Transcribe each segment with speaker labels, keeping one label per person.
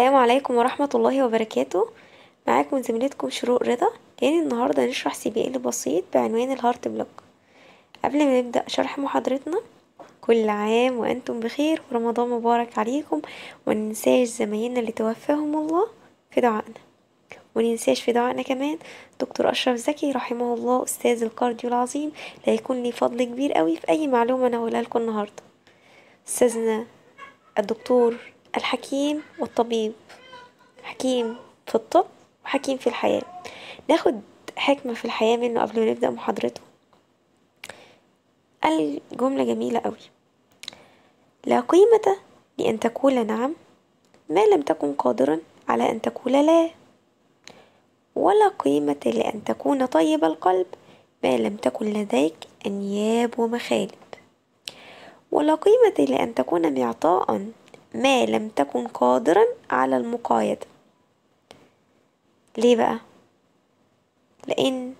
Speaker 1: السلام عليكم ورحمة الله وبركاته معاكم زميلتكم شروق رضا تاني النهاردة هنشرح سي بي ال بسيط بعنوان الهارت بلوك قبل ما نبدأ شرح محاضرتنا كل عام وأنتم بخير ورمضان مبارك عليكم وننساش زمايلنا اللي توفاهم الله في دعائنا وننساش في دعائنا كمان دكتور أشرف زكي رحمه الله أستاذ الكارديو العظيم اللي هيكون لي فضل كبير قوي في أي معلومة أنا هقولها لكم النهاردة أستاذنا الدكتور الحكيم والطبيب حكيم في الطب وحكيم في الحياة ناخد حكمة في الحياة منه قبل ما نبدأ محاضرته قال جملة جميلة قوي لا قيمة لأن تقول نعم ما لم تكن قادرا على أن تقول لا ولا قيمة لأن تكون طيب القلب ما لم تكن لديك أنياب ومخالب ولا قيمة لأن تكون معطاء ما لم تكن قادرا على المقايضة ليه بقى لأن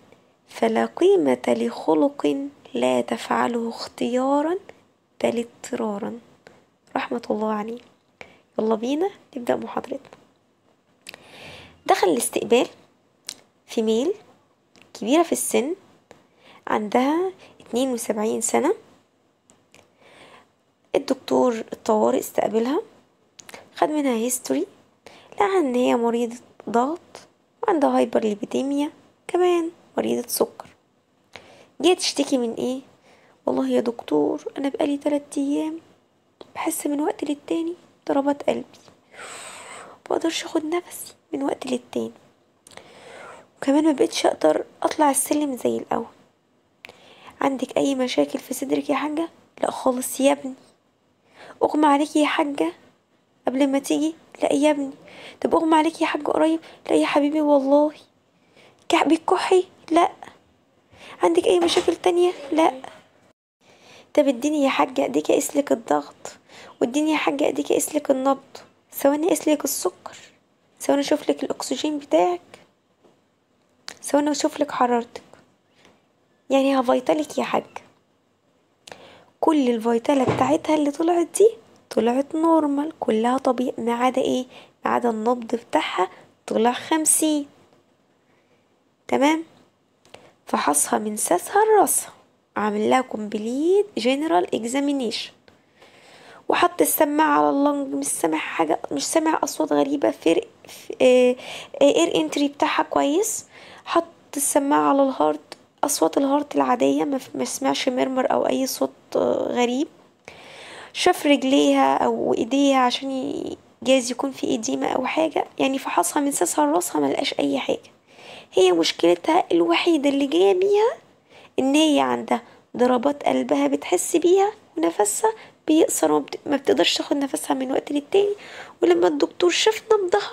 Speaker 1: فلا قيمة لخلق لا تفعله اختيارا بل اضطرارا رحمة الله عليه يلا بينا نبدأ محاضرتنا دخل الاستقبال في ميل كبيرة في السن عندها 72 سنة الدكتور الطوارئ استقبلها خد منها هيستوري لقى ان هي مريضة ضغط وعندها هايبرليبيديميا كمان مريضة سكر جاية تشتكي من ايه والله يا دكتور انا بقالي تلات ايام بحس من وقت للتاني ضربات قلبي بقدرش اخد نفسي من وقت للتاني وكمان ما بقتش اقدر اطلع السلم زي الاول عندك اي مشاكل في صدرك يا حاجه لا خالص يا ابني اغمى عليكي يا حاجة قبل ما تيجي لا يا ابني طب اغمى عليكي يا حاجه قريب لا يا حبيبي والله بتكحي لا عندك اي مشاكل تانية لا طب اديني يا حاجة اديك اسلك الضغط واديني يا حاجة اديك اسلك النبض ثواني اسلك السكر ثواني اشوف لك الاكسجين بتاعك ثواني اشوف لك حرارتك يعني هفيطلك يا حاجه كل الفيتالة بتاعتها اللي طلعت دي طلعت نورمال كلها طبيعي ما عدا ايه ما عدا النبض بتاعها طلع خمسين تمام فحصها من ساسها لراسها عامل لها كومبليت جنرال اكزامينيشن وحط السماعة على اللنج مش سامع حاجة مش سامع أصوات غريبة فرق اير انتري آه، آه، بتاعها كويس حط السماعة على الهارد اصوات الهارت العاديه ما سمعش مرمر او اي صوت آه، غريب شاف رجليها او ايديها عشان جايز يكون في ايديما او حاجه يعني فحصها من ساسها لراسها ملقاش اي حاجه هي مشكلتها الوحيده اللي جايه بيها ان هي عندها ضربات قلبها بتحس بيها ونفسها بيقصر وما بتقدرش تاخد نفسها من وقت للتاني ولما الدكتور شاف نبضها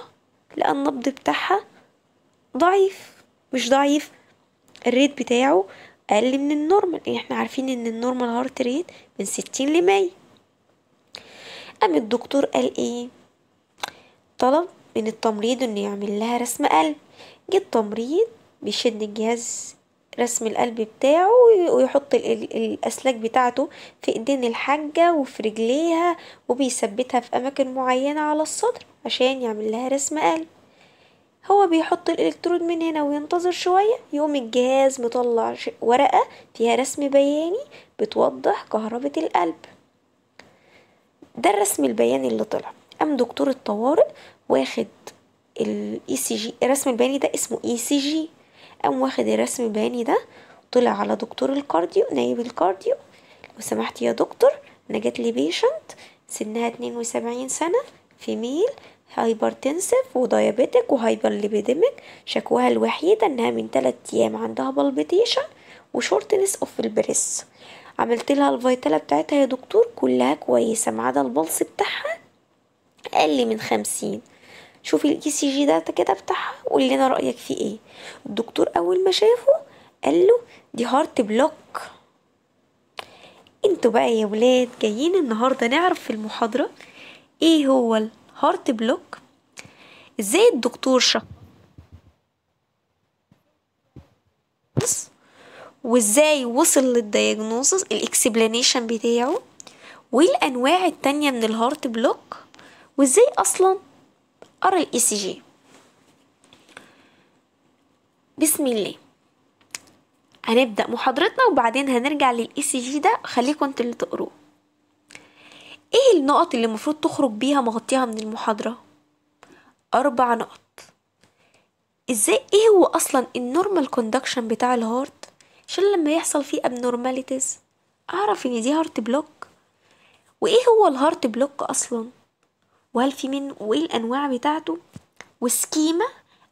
Speaker 1: لقى النبض بتاعها ضعيف مش ضعيف الريت بتاعه اقل من النورمال يعني احنا عارفين ان النورمال هارت ريت من ستين لمية قام الدكتور قال ايه طلب من التمريض انه يعمل لها رسم قلب جه التمريض بيشد الجهاز رسم القلب بتاعه ويحط الأسلاك بتاعته في إيدين الحاجة وفي رجليها وبيثبتها في أماكن معينة على الصدر عشان يعمل لها رسم قلب هو بيحط الالكترود من هنا وينتظر شوية يوم الجهاز مطلع ورقة فيها رسم بياني بتوضح كهربة القلب ده الرسم البياني اللي طلع قام دكتور الطوارئ واخد الاي سي e جي الرسم البياني ده اسمه اي سي جي قام واخد الرسم البياني ده طلع على دكتور الكارديو نايب الكارديو لو سمحت يا دكتور انا جات لي بيشنت سنها 72 سنة في ميل هايبرتنسف وديابيتك وهايبرليبيديميك شكواها الوحيدة انها من تلات ايام عندها بالبيتيشن وشورتنس اوف البريس عملت لها الفيتالة بتاعتها يا دكتور كلها كويسة ما عدا البلس بتاعها اقل من خمسين شوفي الاي سي جي ده كده بتاعها قول لنا رايك فيه ايه الدكتور اول ما شافه قال له دي هارت بلوك انتوا بقى يا ولاد جايين النهارده نعرف في المحاضره ايه هو هارت بلوك ازاي الدكتور شخص وازاي وصل للدياجنوسس الاكسبلانيشن بتاعه والانواع التانية من الهارت بلوك وازاي اصلا قرا الاي سي e جي بسم الله هنبدا محاضرتنا وبعدين هنرجع للاي سي e جي ده خليكم انتوا اللي تقروه ايه النقط اللي المفروض تخرج بيها مغطيها من المحاضرة؟ أربع نقط ازاي ايه هو اصلا النورمال كوندكشن بتاع الهارت عشان لما يحصل فيه ابنورماليتيز اعرف ان دي هارت بلوك وايه هو الهارت بلوك اصلا وهل في منه وايه الانواع بتاعته وسكيما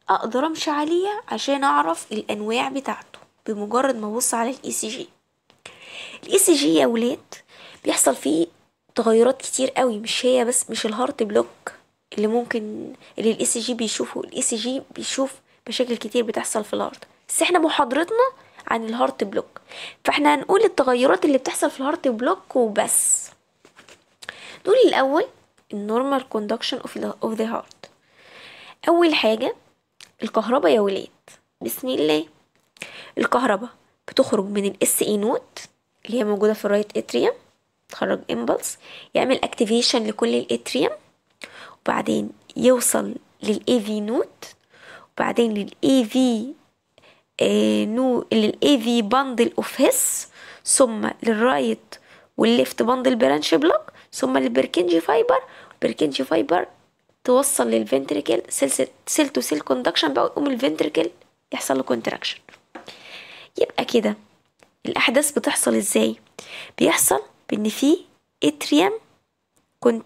Speaker 1: اقدر امشي عليها عشان اعرف الانواع بتاعته بمجرد ما ابص على الاي سي e جي الاي سي e جي يا ولاد بيحصل فيه تغيرات كتير قوي مش هي بس مش الهارت بلوك اللي ممكن اللي الاس جي e بيشوفه الاس جي e بيشوف مشاكل كتير بتحصل في الهارت بس احنا محاضرتنا عن الهارت بلوك فاحنا هنقول التغيرات اللي بتحصل في الهارت بلوك وبس دول الاول النورمال كوندكشن اوف ذا هارت اول حاجه الكهرباء يا ولاد بسم الله الكهرباء بتخرج من الاس اي نوت اللي هي موجوده في الرايت اتريوم تخرج امبلس يعمل اكتيفيشن لكل الاتريوم وبعدين يوصل للاي في نوت وبعدين للاي آه، في نو للاي في بندل اوف هيس ثم للرايت والليفت بندل برانش بلوك ثم للبركنجي فايبر البركنجي فايبر توصل للفنتريكل سلسله سيل تو سيل كوندكشن بقى يقوم الفنتريكل يحصل له كونتراكشن يبقى كده الاحداث بتحصل ازاي بيحصل بان في اتريم كنت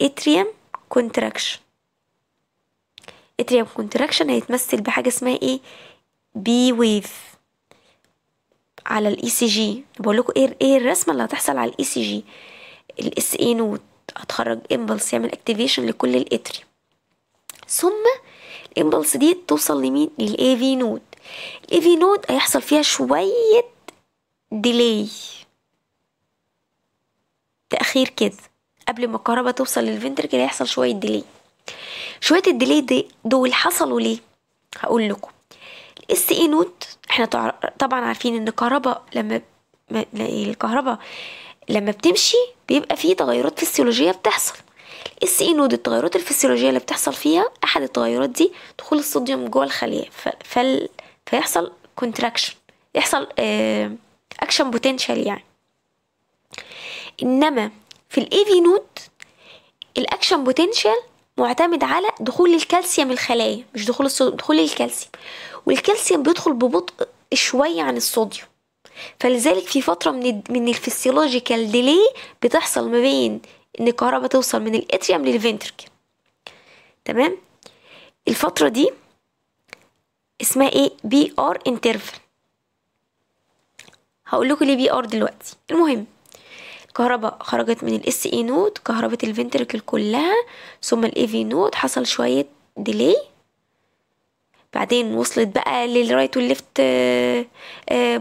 Speaker 1: اتريم كونتراكشن اتريم كونتراكشن هيتمثل بحاجه اسمها ايه بي ويف على الاي سي e جي بقول لكم ايه ايه الرسمه اللي هتحصل على الاي سي جي الاس اي نوت هتخرج امبلس يعمل اكتيفيشن لكل الاتريم ثم الامبلس دي توصل لمين للاي في نوت الاي في نوت هيحصل فيها شويه ديلي تاخير كده قبل ما الكهرباء توصل كده يحصل شويه ديلي شويه الديلي دي دول حصلوا ليه هقول لكم الاس اي نوت احنا طبعا عارفين ان الكهرباء لما الكهرباء لما بتمشي بيبقى فيه تغيرات فسيولوجيه بتحصل الاس اي نود التغيرات الفسيولوجيه اللي بتحصل فيها احد التغيرات دي دخول الصوديوم جوه الخليه فال... فيحصل كونتراكشن يحصل اكشن آه، بوتنشال يعني انما في الاي في نوت الاكشن بوتنشال معتمد على دخول الكالسيوم الخلايا مش دخول الصوديوم دخول الكالسيوم والكالسيوم بيدخل ببطء شويه عن الصوديوم فلذلك في فتره من من الفسيولوجيكال ديلي بتحصل ما بين ان الكهرباء توصل من الاتريوم للفنتركل تمام الفتره دي اسمها ايه بي ار انترفال هقول لكم ليه بي ار دلوقتي المهم كهرباء خرجت من الاس اي e نود كهرباء الفنتركل كلها ثم الاي في نود حصل شوية ديلي بعدين وصلت بقى للرايت والليفت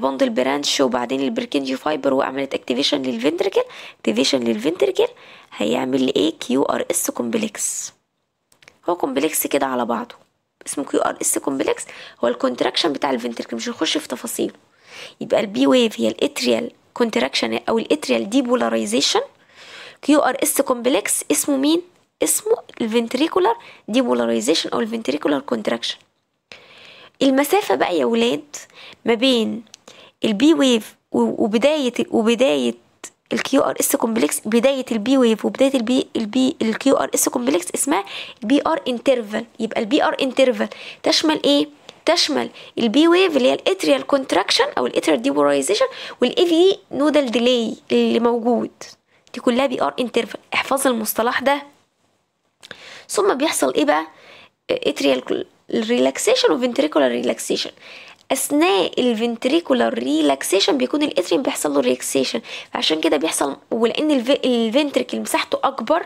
Speaker 1: بندل برانش وبعدين البركينجي فايبر وعملت اكتيفيشن للفنتركل اكتيفيشن للفنتركل هيعمل ايه كيو ار اس كومبلكس هو كومبلكس كده على بعضه اسمه كيو ار اس كومبلكس هو الكونتراكشن بتاع الفنتركل مش هنخش في تفاصيله يبقى البي ويف هي الاتريال كونتراكشن او الاتريال ديبولاريزيشن كيو ار اس كومبلكس اسمه مين اسمه الفنتريكولار ديبولاريزيشن او الفنتريكولار كونتراكشن المسافه بقى يا ولاد ما بين البي ويف وبدايه وبدايه الكيو ار اس كومبلكس بدايه البي ويف وبدايه البي البي الكيو ار اس كومبلكس اسمها بي ار انترفال يبقى البي ار انترفال تشمل ايه تشمل البي ويف اللي هي الاتريال كونتراكشن او الاتريال ديبولايزيشن والاي في نودل ديلي اللي موجود دي كلها بي ار انترفال احفظ المصطلح ده ثم بيحصل ايه بقى اتريال ريلاكسيشن وفنتريكولار ريلاكسيشن اثناء الفنتريكولار ريلاكسيشن بيكون الاتريم بيحصل له ريلاكسيشن عشان كده بيحصل ولان الفنتريكل مساحته اكبر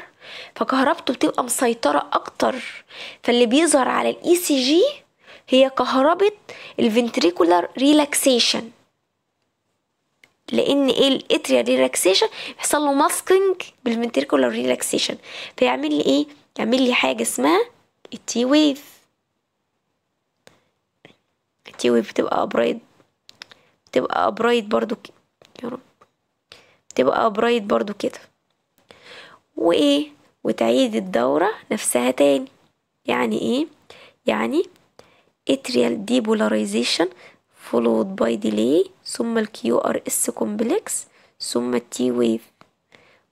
Speaker 1: فكهربته بتبقى مسيطره اكتر فاللي بيظهر على الاي سي e جي هي كهربة الفنتريكولار ريلاكسيشن لان ايه الاتريا ريلاكسيشن بيحصل له ماسكينج بالفنتريكولار ريلاكسيشن فيعمل لي ايه يعمل لي حاجه اسمها التي ويف التي ويف بتبقى ابرايد بتبقى ابرايد برضو ك... يا رب بتبقى ابرايد برضو كده وايه وتعيد الدوره نفسها تاني يعني ايه يعني اتريال depolarization فولود باي ديلي ثم الكيو ار اس كومبلكس ثم التي ويف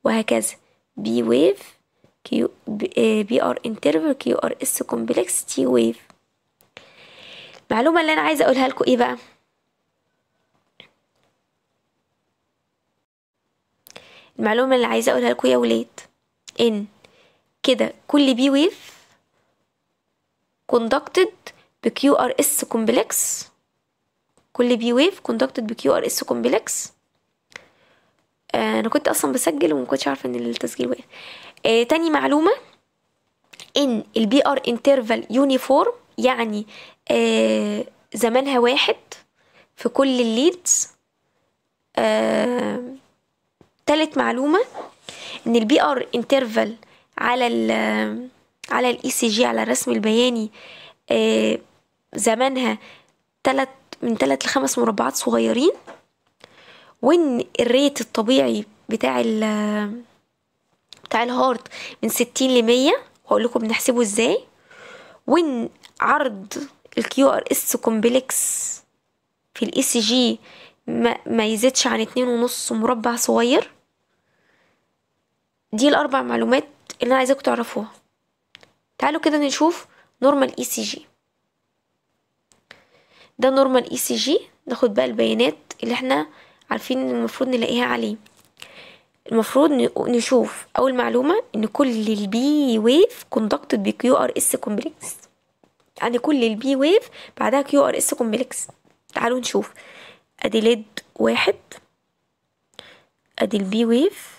Speaker 1: وهكذا بي ويف كيو بي ار انترفال كيو ار اس كومبلكس تي ويف المعلومه اللي انا عايزه اقولها لكم ايه بقى المعلومه اللي عايزه اقولها لكم يا ولاد ان كده كل بي ويف conducted بكيو ار اس كومبلكس كل بي ويف كوندكتد بكيو ار اس كومبلكس آه، انا كنت اصلا بسجل وما كنتش عارفه ان التسجيل وقف آه تاني معلومه ان البي ار انترفال يونيفورم يعني آه زمانها واحد في كل الليدز آه تالت معلومه ان البي ار انترفال على ال آه، على الاي سي e جي على الرسم البياني آه زمنها تلت من تلت لخمس مربعات صغيرين وان الريت الطبيعي بتاع ال بتاع الهارد من ستين لمية وهقول لكم بنحسبه ازاي وان عرض الكيو ار اس كومبلكس في الاي سي جي ما, ما يزيدش عن اتنين ونص مربع صغير دي الاربع معلومات اللي انا عايزاكم تعرفوها تعالوا كده نشوف نورمال اي سي جي ده نورمال اي سي جي ناخد بقى البيانات اللي احنا عارفين المفروض نلاقيها عليه المفروض نشوف اول معلومه ان كل البي ويف كوندكتد بكيو ار اس كومبلكس يعني كل البي ويف بعدها كيو ار اس كومبلكس تعالوا نشوف ادي ليد واحد ادي البي ويف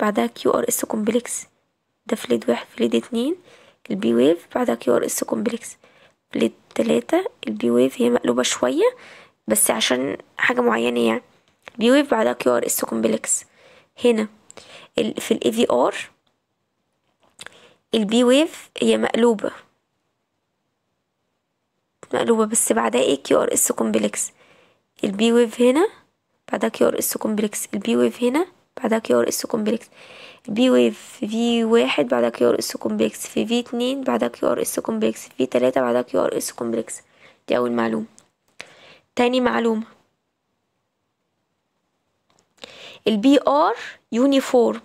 Speaker 1: بعدها كيو ار اس كومبلكس ده في ليد واحد في ليد اتنين البي ويف بعدها كيو ار اس كومبلكس في ليد تلاتة البي ويف هي مقلوبة شوية بس عشان حاجة معينة يعني بي ويف بعدها كيو ار اس كومبلكس هنا في الاي في ار البي ويف هي مقلوبة مقلوبة بس بعدها ايه كيو ار اس كومبلكس البي ويف هنا بعدها كيو ار اس كومبلكس البي ويف هنا بعدها كيو اس كومبلكس بي ويف في في واحد بعدها كيو اس كومبلكس في في اتنين بعدها كيو اس كومبلكس في تلاتة بعدها كيو اس كومبلكس دي اول معلومة تاني معلومة البي ار يونيفورم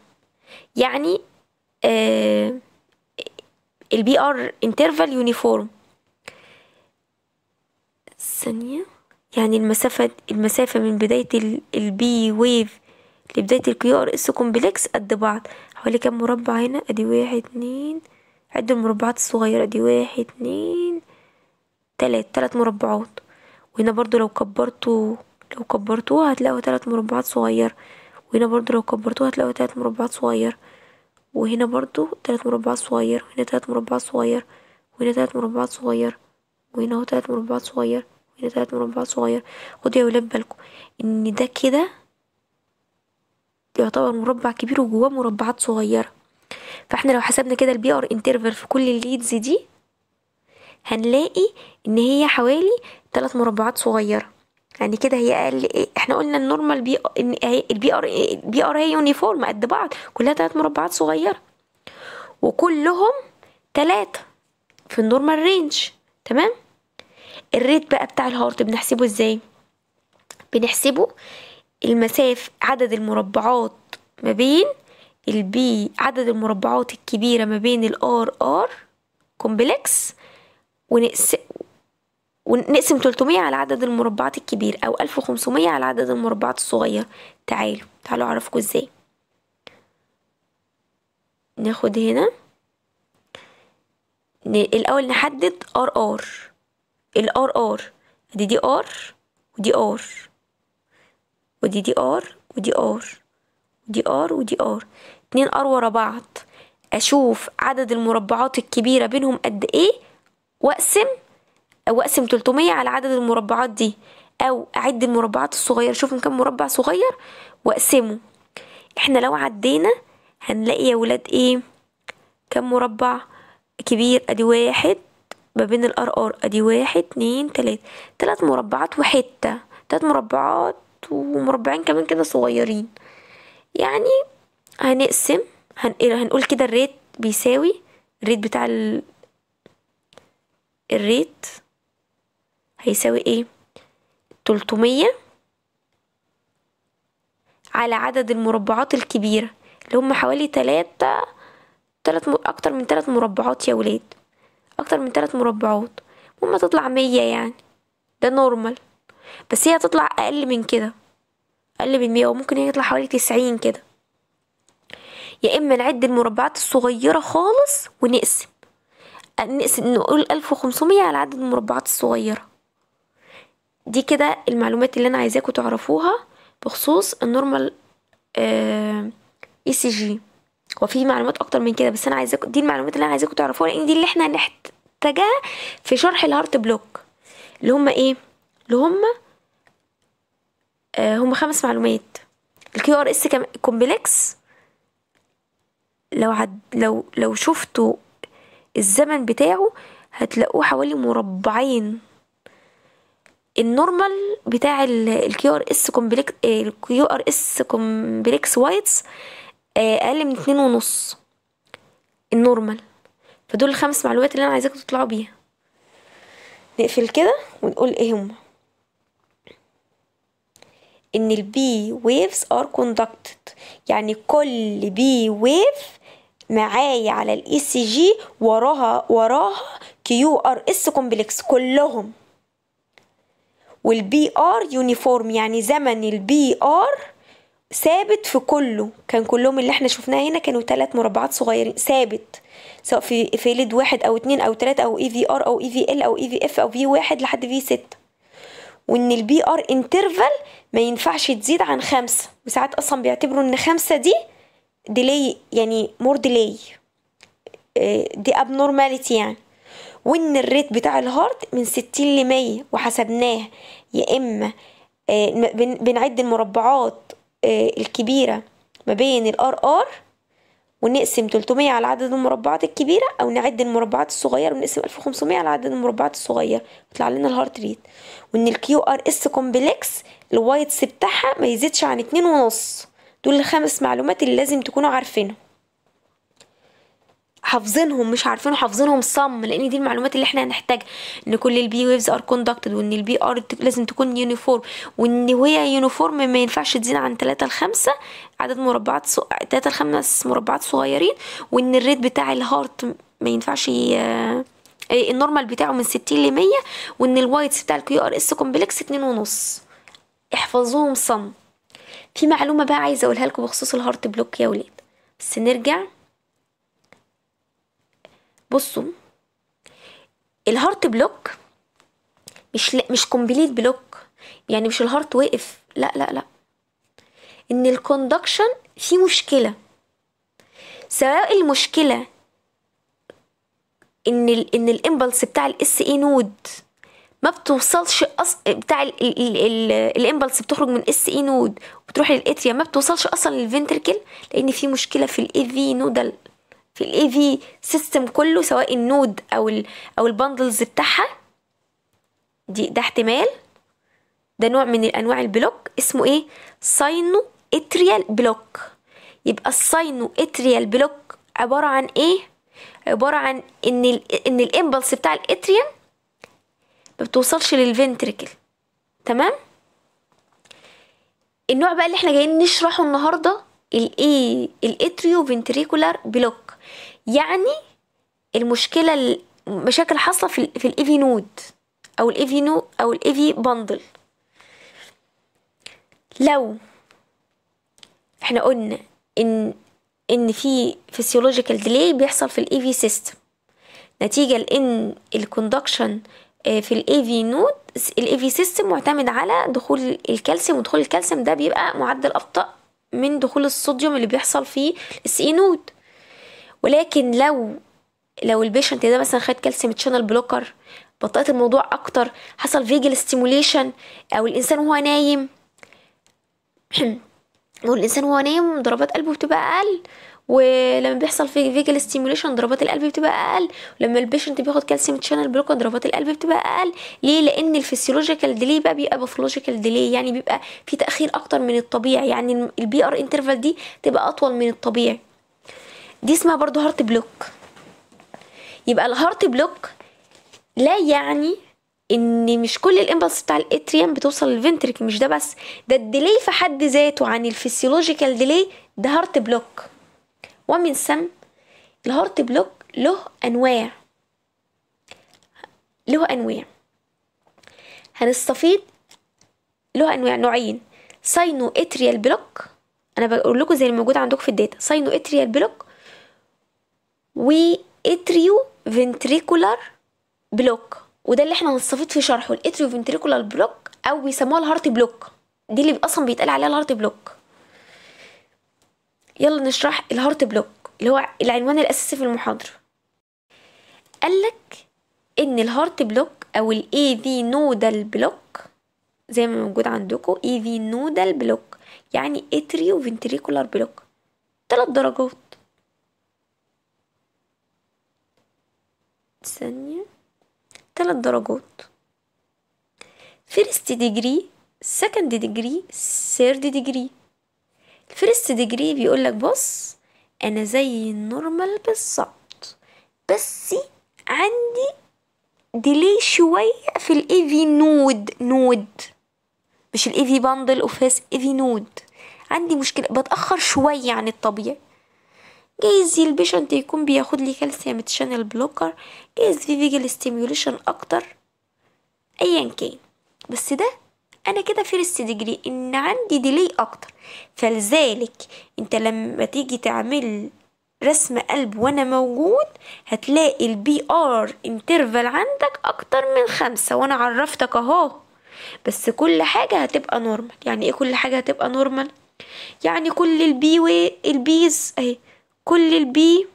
Speaker 1: يعني آه البي ار انترفال يونيفورم ثانية يعني المسافة المسافة من بداية البي ويف لبداية الكيو ار اس كومبلكس قد بعض حوالي كام مربع هنا ادي واحد اتنين عد المربعات الصغيرة ادي واحد اتنين تلات تلات مربعات وهنا برضو لو كبرته لو كبرتوها هتلاقوا تلات مربعات صغيرة وهنا برضو لو كبرتوها هتلاقوا تلات مربعات صغيرة وهنا برضو تلات مربعات صغيرة وهنا تلات مربعات صغيرة وهنا تلات مربعات صغيرة وهنا اهو تلات مربعات صغيرة وهنا تلات مربعات صغيرة خدوا يا ولاد بالكم ان ده كده بيعتبر مربع كبير وجواه مربعات صغيرة فاحنا لو حسبنا كده البي ار انترفال في كل الليدز دي هنلاقي ان هي حوالي تلات مربعات صغيرة يعني كده هي اقل احنا قلنا النورمال بي البي ار البي ار هي يونيفورم قد بعض كلها تلات مربعات صغيرة وكلهم تلاتة في النورمال رينج تمام الريت بقى بتاع الهارت بنحسبه ازاي بنحسبه المسافة عدد المربعات ما بين البي عدد المربعات الكبيرة ما بين الار ار كومبلكس ونقسم ونقسم 300 على عدد المربعات الكبير او 1500 على عدد المربعات الصغير تعالوا تعالوا اعرفكم ازاي ناخد هنا الاول نحدد ار ار الار ار دي دي ار ودي ار ودي دي ار ودي ار ودي ار ودي ار اتنين ار ورا بعض اشوف عدد المربعات الكبيرة بينهم قد ايه واقسم واقسم 300 على عدد المربعات دي او اعد المربعات الصغيرة شوف كم مربع صغير واقسمه احنا لو عدينا هنلاقي يا ولاد ايه كم مربع كبير ادي واحد ما بين الار ار ادي واحد اتنين تلاتة تلات مربعات وحتة تلات مربعات ومربعين كمان كده صغيرين يعني هنقسم هنقل إيه، هنقول كده الريت بيساوي الريت بتاع ال... الريت هيساوي ايه تلتمية على عدد المربعات الكبيرة اللي هم حوالي تلاتة تلات م... أكتر من تلات مربعات يا ولاد أكتر من تلات مربعات هما تطلع مية يعني ده نورمال بس هي هتطلع اقل من كده اقل من مية وممكن هي تطلع حوالي تسعين كده يا اما نعد المربعات الصغيره خالص ونقسم نقسم نقول الف وخمسمية على عدد المربعات الصغيره دي كده المعلومات اللي انا عايزاكم تعرفوها بخصوص النورمال اي آه، سي e جي وفي معلومات اكتر من كده بس انا عايزاكم دي المعلومات اللي انا عايزاكم تعرفوها لان دي اللي احنا هنحتاجها في شرح الهارت بلوك اللي هما ايه اللي هما آه هما خمس معلومات الكيو ار اس كومبلكس لو عد لو لو شفتوا الزمن بتاعه هتلاقوه حوالي مربعين النورمال بتاع الكيو ار اس كومبلكس الكيو ار اس كومبلكس وايتس اقل من اتنين ونص النورمال فدول الخمس معلومات اللي انا عايزاكم تطلعوا بيها نقفل كده ونقول ايه هما ان البي ويفز ار كوندكتد يعني كل بي ويف معايا على الاي سي e جي وراها وراها كيو ار اس كومبلكس كلهم والبي ار يونيفورم يعني زمن البي ار ثابت في كله كان كلهم اللي احنا شفناه هنا كانوا ثلاث مربعات صغيرين ثابت سواء في في ليد واحد او اتنين او تلاتة او اي في ار او اي في ال او اي في اف او في واحد لحد في ستة وان البي ار انترفال ما ينفعش تزيد عن خمسة وساعات أصلا بيعتبروا إن خمسة دي ديلي يعني مور ديلي آه، دي ابنورماليتي يعني وان الريت بتاع الهارت من ستين لمية وحسبناه يا اما آه، بنعد المربعات آه، الكبيره ما بين الار ار ونقسم 300 على عدد المربعات الكبيرة أو نعد المربعات الصغيرة ونقسم 1500 على عدد المربعات الصغيرة يطلع لنا الهارت ريت وإن الـ QRS اس كومبلكس الوايتس بتاعها ما يزيدش عن اتنين دول الخمس معلومات اللي لازم تكونوا عارفينهم حافظينهم مش عارفين حافظينهم صم لان دي المعلومات اللي احنا هنحتاجها ان كل البي ويفز ار كوندكتد وان البي ار لازم تكون يونيفورم وان هي يونيفورم ما ينفعش تزيد عن 3 ل 5 عدد مربعات 3 ل 5 مربعات صغيرين وان الريت بتاع الهارت ما ينفعش ي... النورمال آه، بتاعه من 60 ل 100 وان الوايتس بتاع الكيو ار اس كومبلكس 2.5 احفظوهم صم في معلومه بقى عايزه اقولها لكم بخصوص الهارت بلوك يا ولاد بس نرجع بصوا الهارت بلوك مش لا مش كومبليت بلوك يعني مش الهارت واقف لا لا لا ان الكوندكشن فيه مشكله سواء المشكله ان ال ان الامبلس بتاع الاس اي نود ما بتوصلش أص... بتاع ال... ال... ال... الامبلس بتخرج من اس اي نود وتروح للاتريا ما بتوصلش اصلا للفنتركل لان في مشكله في الاي في نودال في الاي في سيستم كله سواء النود او الـ او البندلز بتاعها دي ده احتمال ده نوع من الانواع البلوك اسمه ايه ساينو اتريال بلوك يبقى الساينو اتريال بلوك عباره عن ايه عباره عن ان الـ ان الامبلس بتاع الاتريوم ما بتوصلش للفنتريكل تمام النوع بقى اللي احنا جايين نشرحه النهارده الايه الاتريو فنتريكولار بلوك يعني المشكله مشاكل حاصله في في الايفي نود او الايفي نو او الايفي بندل لو احنا قلنا ان ان في فيسيولوجيكال ديلي بيحصل في الايفي سيستم نتيجه لان الكوندكشن آه، في الايفي نود الايفي سيستم معتمد على دخول الكالسيوم ودخول الكالسيوم ده بيبقى معدل ابطا من دخول الصوديوم اللي بيحصل في السي نود ولكن لو لو البيشنت ده مثلا خد كالسيوم تشانل بلوكر بطأت الموضوع اكتر حصل فيجل ستيموليشن او الانسان وهو نايم والانسان وهو نايم ضربات قلبه بتبقى اقل ولما بيحصل في فيجل ستيموليشن ضربات القلب بتبقى اقل ولما البيشنت بياخد كالسيوم تشانل بلوكر ضربات القلب بتبقى اقل ليه لان الفسيولوجيكال ديلي بقى بيبقى باثولوجيكال ديلي يعني بيبقى في تاخير اكتر من الطبيعي يعني البي ار انترفال دي تبقى اطول من الطبيعي دي اسمها برضو هارت بلوك يبقى الهارت بلوك لا يعني ان مش كل الامبلس بتاع الاتريم بتوصل للفنتريك مش ده بس ده الديلي في حد ذاته عن الفسيولوجيكال ديلي ده هارت بلوك ومن ثم الهارت بلوك له انواع له انواع هنستفيد له انواع نوعين ساينو اتريال بلوك انا بقول لكم زي الموجود عندكم في الداتا ساينو اتريال بلوك واتريو فنتريكولار بلوك وده اللي احنا هنستفيد في شرحه الاتريو فنتريكولار بلوك او بيسموها الهارت بلوك دي اللي اصلا بيتقال عليها الهارت بلوك يلا نشرح الهارت بلوك اللي هو العنوان الاساسي في المحاضره قالك ان الهارت بلوك او الاي في نودال بلوك زي ما موجود عندكم اي في نودال بلوك يعني اتريو فنتريكولار بلوك ثلاث درجات ثانية تلات درجات فيرست ديجري سكند ديجري ثيرد ديجري الفيرست ديجري بيقولك بص انا زي النورمال بالظبط بس عندي ديلي شوية في الاي في نود نود مش الاي في باندل اوفيس اي في نود عندي مشكلة بتأخر شوية عن الطبيعي جايز البيشنت يكون بياخد لي كالسيوم تشانل بلوكر جايز فيجل ستيميوليشن اكتر ايا كان بس ده انا كده فيرست ديجري ان عندي ديلي اكتر فلذلك انت لما تيجي تعمل رسم قلب وانا موجود هتلاقي البي ار انترفال عندك اكتر من خمسة وانا عرفتك اهو بس كل حاجة هتبقى نورمال يعني ايه كل حاجة هتبقى نورمال يعني كل البي وي البيز اهي كل البي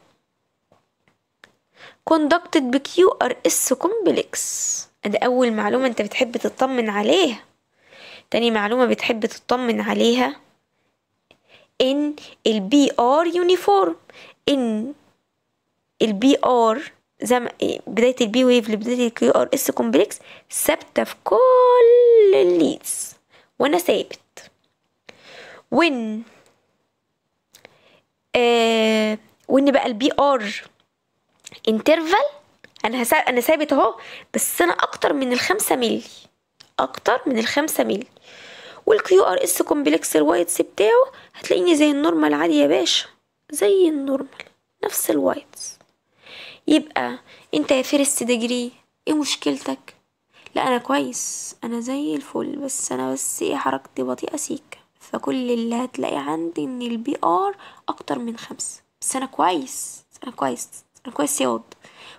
Speaker 1: كوندكتد بكيو ار اس كومبلكس ادي اول معلومة انت بتحب تطمن عليها تاني معلومة بتحب تطمن عليها ان البي ار يونيفورم ان البي ار زي بداية البي ويف لبداية الكيو ار اس كومبلكس ثابتة في كل الليدز وانا ثابت when آه، وان بقى البي ار انترفال انا هسا... انا ثابت اهو بس انا اكتر من الخمسة ميلي اكتر من الخمسة ميلي والكيو ار اس كومبلكس الوايت سي بتاعه هتلاقيني زي النورمال عادي يا باشا زي النورمال نفس الوايتس يبقى انت يا فيرست ديجري ايه مشكلتك لا انا كويس انا زي الفل بس انا بس ايه حركتي بطيئه سيكه فكل اللي هتلاقي عندي ان البي ار اكتر من خمسة بس انا كويس انا كويس انا كويس ياض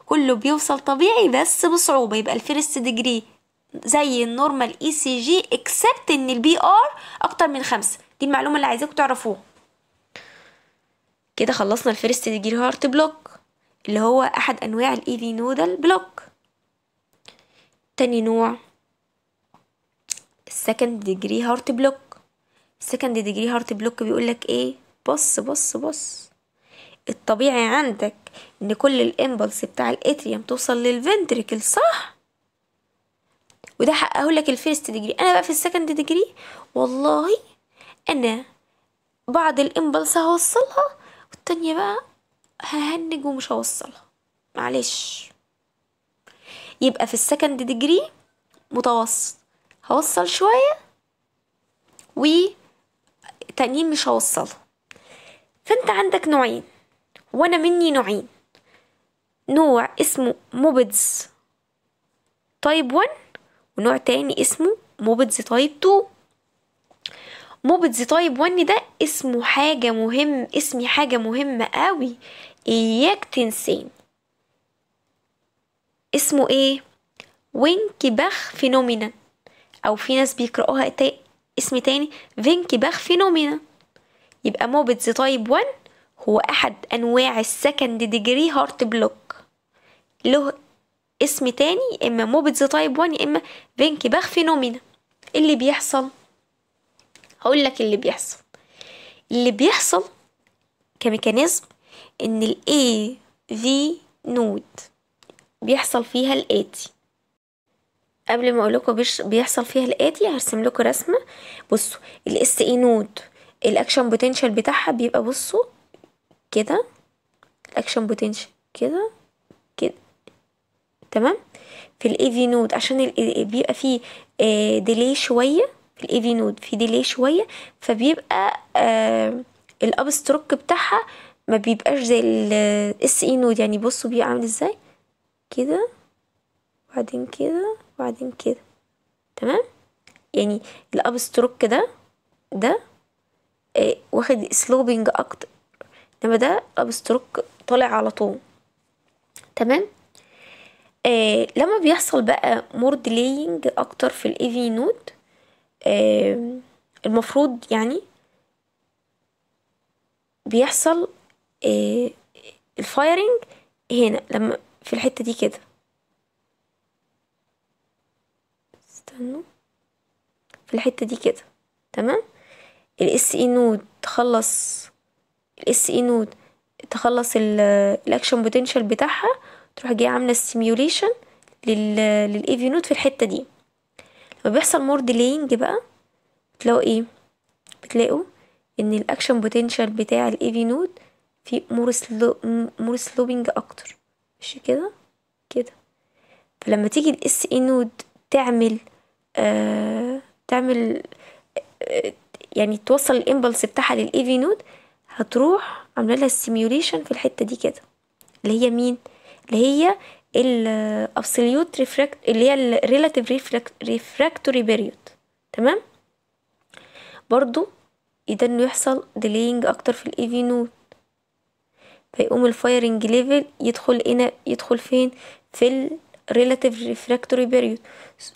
Speaker 1: كله بيوصل طبيعي بس بصعوبة يبقى الفيرست ديجري زي النورمال اي سي جي اكسبت ان البي ار اكتر من خمسة دي المعلومة اللي عايزاكم تعرفوها كده خلصنا الفيرست ديجري هارت بلوك اللي هو احد انواع الاي في بلوك تاني نوع السكند ديجري هارت بلوك سكند ديجري هارت بلوك بيقولك ايه بص بص بص الطبيعي عندك ان كل الامبلس بتاع الاتريوم توصل للفنتريكل صح وده حققه لك الفيرست ديجري انا بقى في السكند ديجري والله انا بعض الامبلس هوصلها والتانية بقى ههنج ومش هوصلها معلش يبقى في السكند ديجري متوسط هوصل شوية و تانيين مش هوصلهم فانت عندك نوعين وانا مني نوعين نوع اسمه موبيدز تايب 1 ونوع تاني اسمه موبيدز تايب 2 موبيدز تايب 1 ده اسمه حاجة مهم اسمي حاجة مهمة قوي اياك تنسيني اسمه ايه وينك بخ فينومينا او في ناس بيقرأوها اسم تاني فينكي باخ فينومينا يبقى موبتز تايب 1 هو أحد أنواع السكند ديجري هارت بلوك له اسم تاني يا إما موبتز تايب 1 يا إما فينكي باخ فينومينا اللي بيحصل هقول لك اللي بيحصل اللي بيحصل كميكانيزم ان الاي في نود بيحصل فيها الآتي قبل ما اقول لكم بيحصل فيها الاتي هرسم لكم رسمه بصوا الاس اي e نود الاكشن بوتنشال بتاعها بيبقى بصوا كده الاكشن بوتنشال كده كده تمام في الاي في نود عشان بيبقى فيه ديلي آه، شويه في الاي في نود في ديلي شويه فبيبقى آه، الابستروك بتاعها ما بيبقاش زي الاس اي e نود يعني بصوا بيبقى عامل ازاي كده وبعدين كده وبعدين كده تمام يعني الاب ستروك ده ده إيه واخد سلوبينج اكتر انما ده اب ستروك طالع على طول تمام إيه لما بيحصل بقى مور ديلينج اكتر في في نود إيه المفروض يعني بيحصل إيه الفايرنج هنا لما في الحته دي كده استنوا في الحتة دي كده تمام الاس اي نود تخلص الاس اي نود تخلص الاكشن بوتنشال بتاعها تروح جايه عامله ستيميوليشن للاي في نود في الحته دي لما بيحصل مور ديلينج بقى بتلاقوا ايه بتلاقوا ان الاكشن بوتنشال بتاع الاي في نود في مور سلو مور سلوبينج اكتر مش كده كده فلما تيجي الاس اي نود تعمل آه، تعمل آه، يعني توصل الامبلس بتاعها للايفي نود هتروح عامله لها السيميوليشن في الحته دي كده اللي هي مين اللي هي الابسوليوت ريفراكت اللي هي الريلاتيف ريفراكتوري بيريود تمام برضو اذا انه يحصل ديلينج اكتر في الايفي نود فيقوم الفايرنج ليفل يدخل هنا يدخل فين في ريلاتيف ريفراكتوري بيريود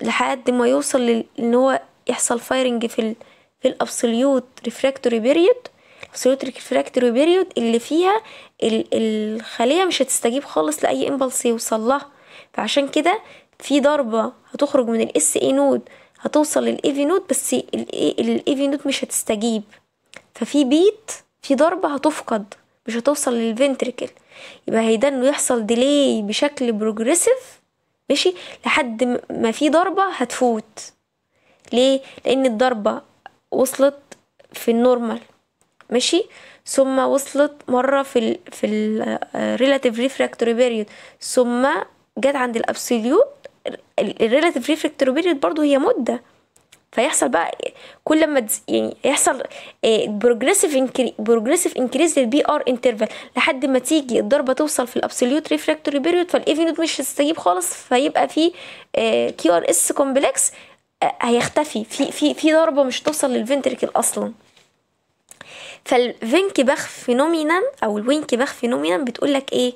Speaker 1: لحد ما يوصل لان ان هو يحصل فايرنج في ال... في الابسوليوت ريفراكتوري بيريود الابسوليوت ريفراكتوري بيريود اللي فيها ال... الخليه مش هتستجيب خالص لاي امبلس يوصل لها فعشان كده في ضربه هتخرج من الاس اي نود هتوصل للاي في نود بس الاي في نود مش هتستجيب ففي بيت في ضربه هتفقد مش هتوصل للفنتريكل يبقى هيدا انه يحصل ديلي بشكل بروجريسيف ماشي لحد ما في ضربة هتفوت ليه لأن الضربة وصلت في النورمال ماشي ثم وصلت مرة في ال في الريلاتيف ريفراكتوري بيريود ثم جت عند الابسوليوت الريلاتيف ريفراكتوري بيريود برضو هي مدة فيحصل بقى كل ما يعني يحصل بروجريسيف بروجريسيف انكريز للبي ار انترفال لحد ما تيجي الضربه توصل في الابسوليوت ريفراكتوري بيريود فالايفينود مش هتستجيب خالص فيبقى في كيو ار اس كومبلكس هيختفي في في في ضربه مش توصل للفنتركل اصلا فالفينك باخ فينومينا او الوينك باخ فينومينا بتقول لك ايه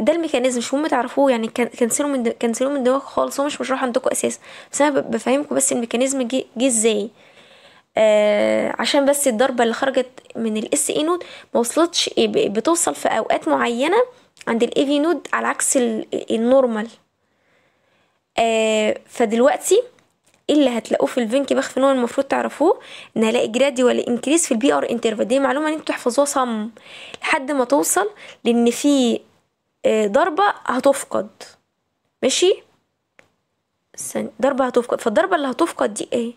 Speaker 1: ده الميكانيزم مش مهم تعرفوه يعني كنسلوا من كنسلوا من دماغكم خالص هو مش مشروح عندكم اساسا بس انا بفهمكم بس الميكانيزم جه ازاي آه عشان بس الضربه اللي خرجت من الاس اي نود ما وصلتش إيه، بتوصل في اوقات معينه عند الاي في نود على عكس النورمال آه فدلوقتي إيه اللي هتلاقوه في الفينك باخ ان هو المفروض تعرفوه ان هلاقي ولا انكريز في البي ار انترفال دي معلومه ان انتوا تحفظوها صم لحد ما توصل لان في آه، ضربة هتفقد ماشي ضربة هتفقد فالضربة اللي هتفقد دي ايه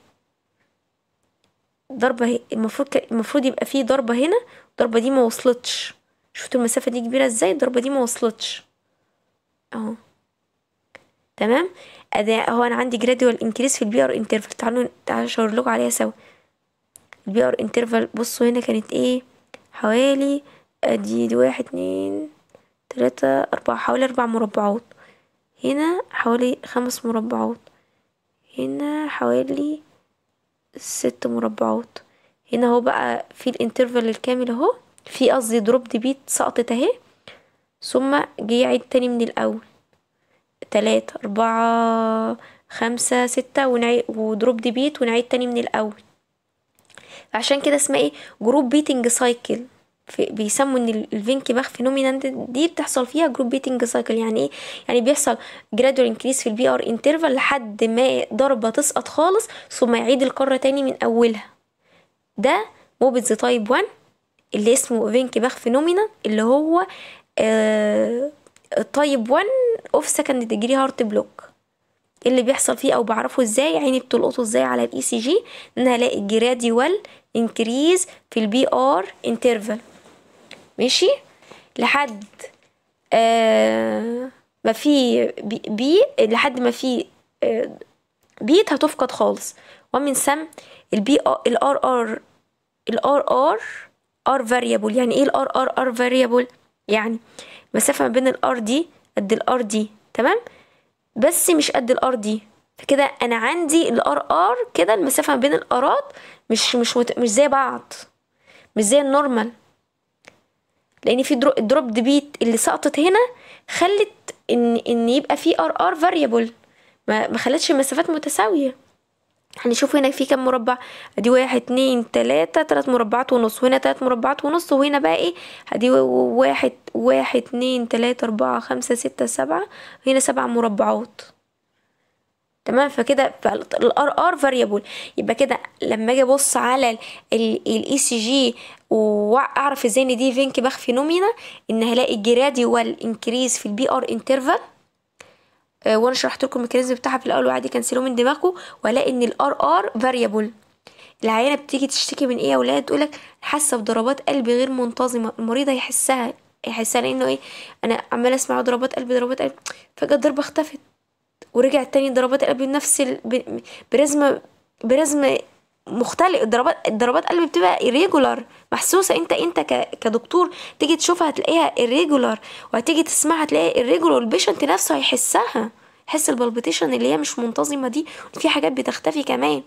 Speaker 1: ضربة المفروض ك... المفروض يبقى فيه ضربة هنا الضربة دي ما وصلتش شفتوا المسافة دي كبيرة ازاي الضربة دي ما وصلتش اهو تمام اداء هو انا عندي جراديوال انكريس في البي ار انترفال تعالوا تعالوا اشاور لكم عليها سوا البي ار انترفال بصوا هنا كانت ايه حوالي ادي دي واحد اتنين تلاتة أربعة حوالي أربع مربعات هنا حوالي خمس مربعات هنا حوالي ست مربعات هنا اهو بقى في الانترفال الكامل اهو في قصدي دروب دي بيت سقطت اهي ثم جه يعيد تاني من الاول تلاتة أربعة خمسة ستة ونعي ودروب دي بيت ونعيد تاني من الأول عشان كده اسمها ايه جروب بيتنج سايكل في بيسموا ان الفينكي باخ فينومينا دي بتحصل فيها جروب بيتنج سايكل يعني ايه يعني بيحصل جرادوال انكريس في البي ار انترفال لحد ما ضربه تسقط خالص ثم يعيد القاره تاني من اولها ده موبيتز تايب 1 اللي اسمه فينكي باخ فينومينا اللي هو تايب 1 اوف سكند ديجري هارت بلوك اللي بيحصل فيه او بعرفه ازاي عيني بتلقطه ازاي على الاي سي جي ان هلاقي جراديوال انكريز في البي ار انترفال ماشي لحد آه ما في بي, لحد ما في آه بيت هتفقد خالص ومن ثم البي الار ار الار ار ار فاريبل يعني ايه الار ار ار فاريبل يعني المسافه ما بين الار دي قد الار دي تمام بس مش قد الار دي فكده انا عندي الار ار كده المسافه ما بين الارات مش مش مش زي بعض مش زي النورمال لان في الدروب بيت اللي سقطت هنا خلت ان ان يبقى في ار ار فاريبل ما خلتش المسافات متساويه هنشوف هنا في كام مربع ادي واحد اتنين تلاتة تلات مربعات ونص وهنا تلات مربعات ونص وهنا بقى ايه ادي واحد واحد اتنين تلاتة اربعة خمسة ستة سبعة هنا سبع مربعات تمام فكده الار ار فاريبل يبقى كده لما اجي ابص على الاي سي جي واعرف ازاي ان دي فينك بخفي نومينا ان هلاقي جراديوال انكريز في البي ار انترفال وانا شرحت لكم الميكانيزم بتاعها في الاول وعادي كنسلوه من دماغكم والاقي ان الار ار فاريبل العيانه بتيجي تشتكي من ايه يا تقول تقولك حاسه بضربات قلب غير منتظمه المريض هيحسها يحسها لانه ايه انا عمال اسمع ضربات قلب ضربات قلب فجاه الضربه اختفت ورجعت تاني ضربات قلب بنفس ال... برزم برزم مختلف ضربات ضربات قلب بتبقى ايريجولار محسوسه انت انت ك... كدكتور تيجي تشوفها هتلاقيها ايريجولار وهتيجي تسمعها تلاقيها ايريجولار البيشنت نفسه هيحسها حس البالبيتيشن اللي هي مش منتظمه دي في حاجات بتختفي كمان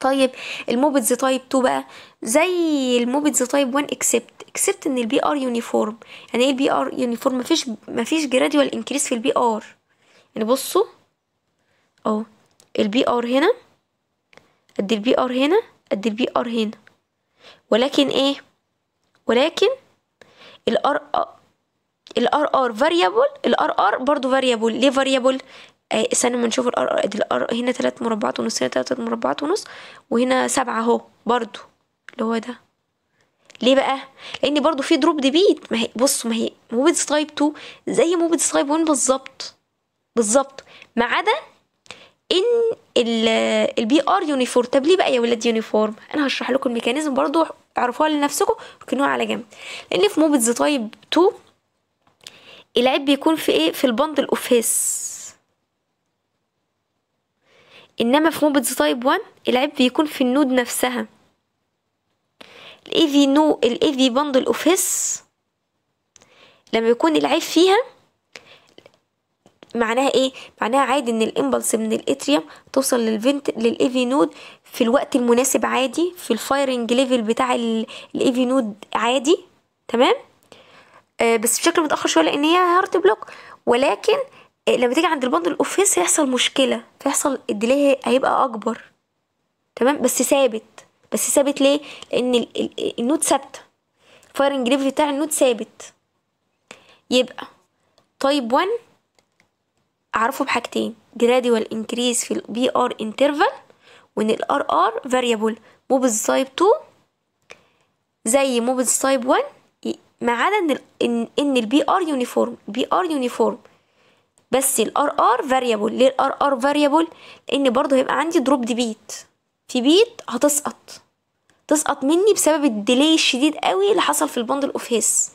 Speaker 1: طيب الموبيدز تايب 2 بقى زي الموبيدز تايب 1 اكسبت اكسبت ان البي ار يونيفورم يعني ايه البي ار يونيفورم مفيش مفيش جراديوال انكريس في البي ار يعني بصوا اهو البي ار هنا قد البي ار هنا قد البي ار هنا ولكن ايه ولكن الار الار ار فاريبل الار ار برضه فاريبل ليه فاريبل آه، استنى ما نشوف الار ار ادي الار هنا تلات مربعات ونص هنا تلات مربعات ونص وهنا سبعة اهو برضه اللي هو ده ليه بقى لان برضه في دروب ديبيت ما هي بصوا ما هي موبيتس تايب 2 زي موبيتس تايب 1 بالظبط بالظبط ما عدا ان البي ار يونيفورم طب ليه بقى يا ولاد يونيفورم انا هشرح لكم الميكانيزم برضو اعرفوها لنفسكم ركنوها على جنب لان في موبت تايب 2 العيب بيكون في ايه في البند الاوفيس انما في موبت تايب 1 العيب بيكون في النود نفسها الاي في نو الاي في بند الاوفيس لما يكون العيب فيها معناها ايه معناها عادي ان الامبلس من الاتريوم توصل للفنت للايفي نود في الوقت المناسب عادي في الفايرنج ليفل بتاع الايفي نود عادي تمام آه بس بشكل متاخر شويه لان هي هارت بلوك ولكن آه لما تيجي عند البندل الاوفيس هيحصل مشكله فيحصل الديلي هيبقى اكبر تمام بس ثابت بس ثابت ليه لان النود ثابته الفايرنج ليفل بتاع النود ثابت يبقى تايب 1 اعرفه بحاجتين gradual increase في البي ار interval وان الار ار variable موبيل تايب 2 زي موبيل تايب 1 ما عدا ان ان البي ار يونيفورم بي ار يونيفورم بس الار ار فاريبل ليه الار ار فاريبل لان برضه هيبقى عندي دروب دي بيت في بيت هتسقط تسقط مني بسبب الديلي الشديد قوي اللي حصل في البندل اوف هيس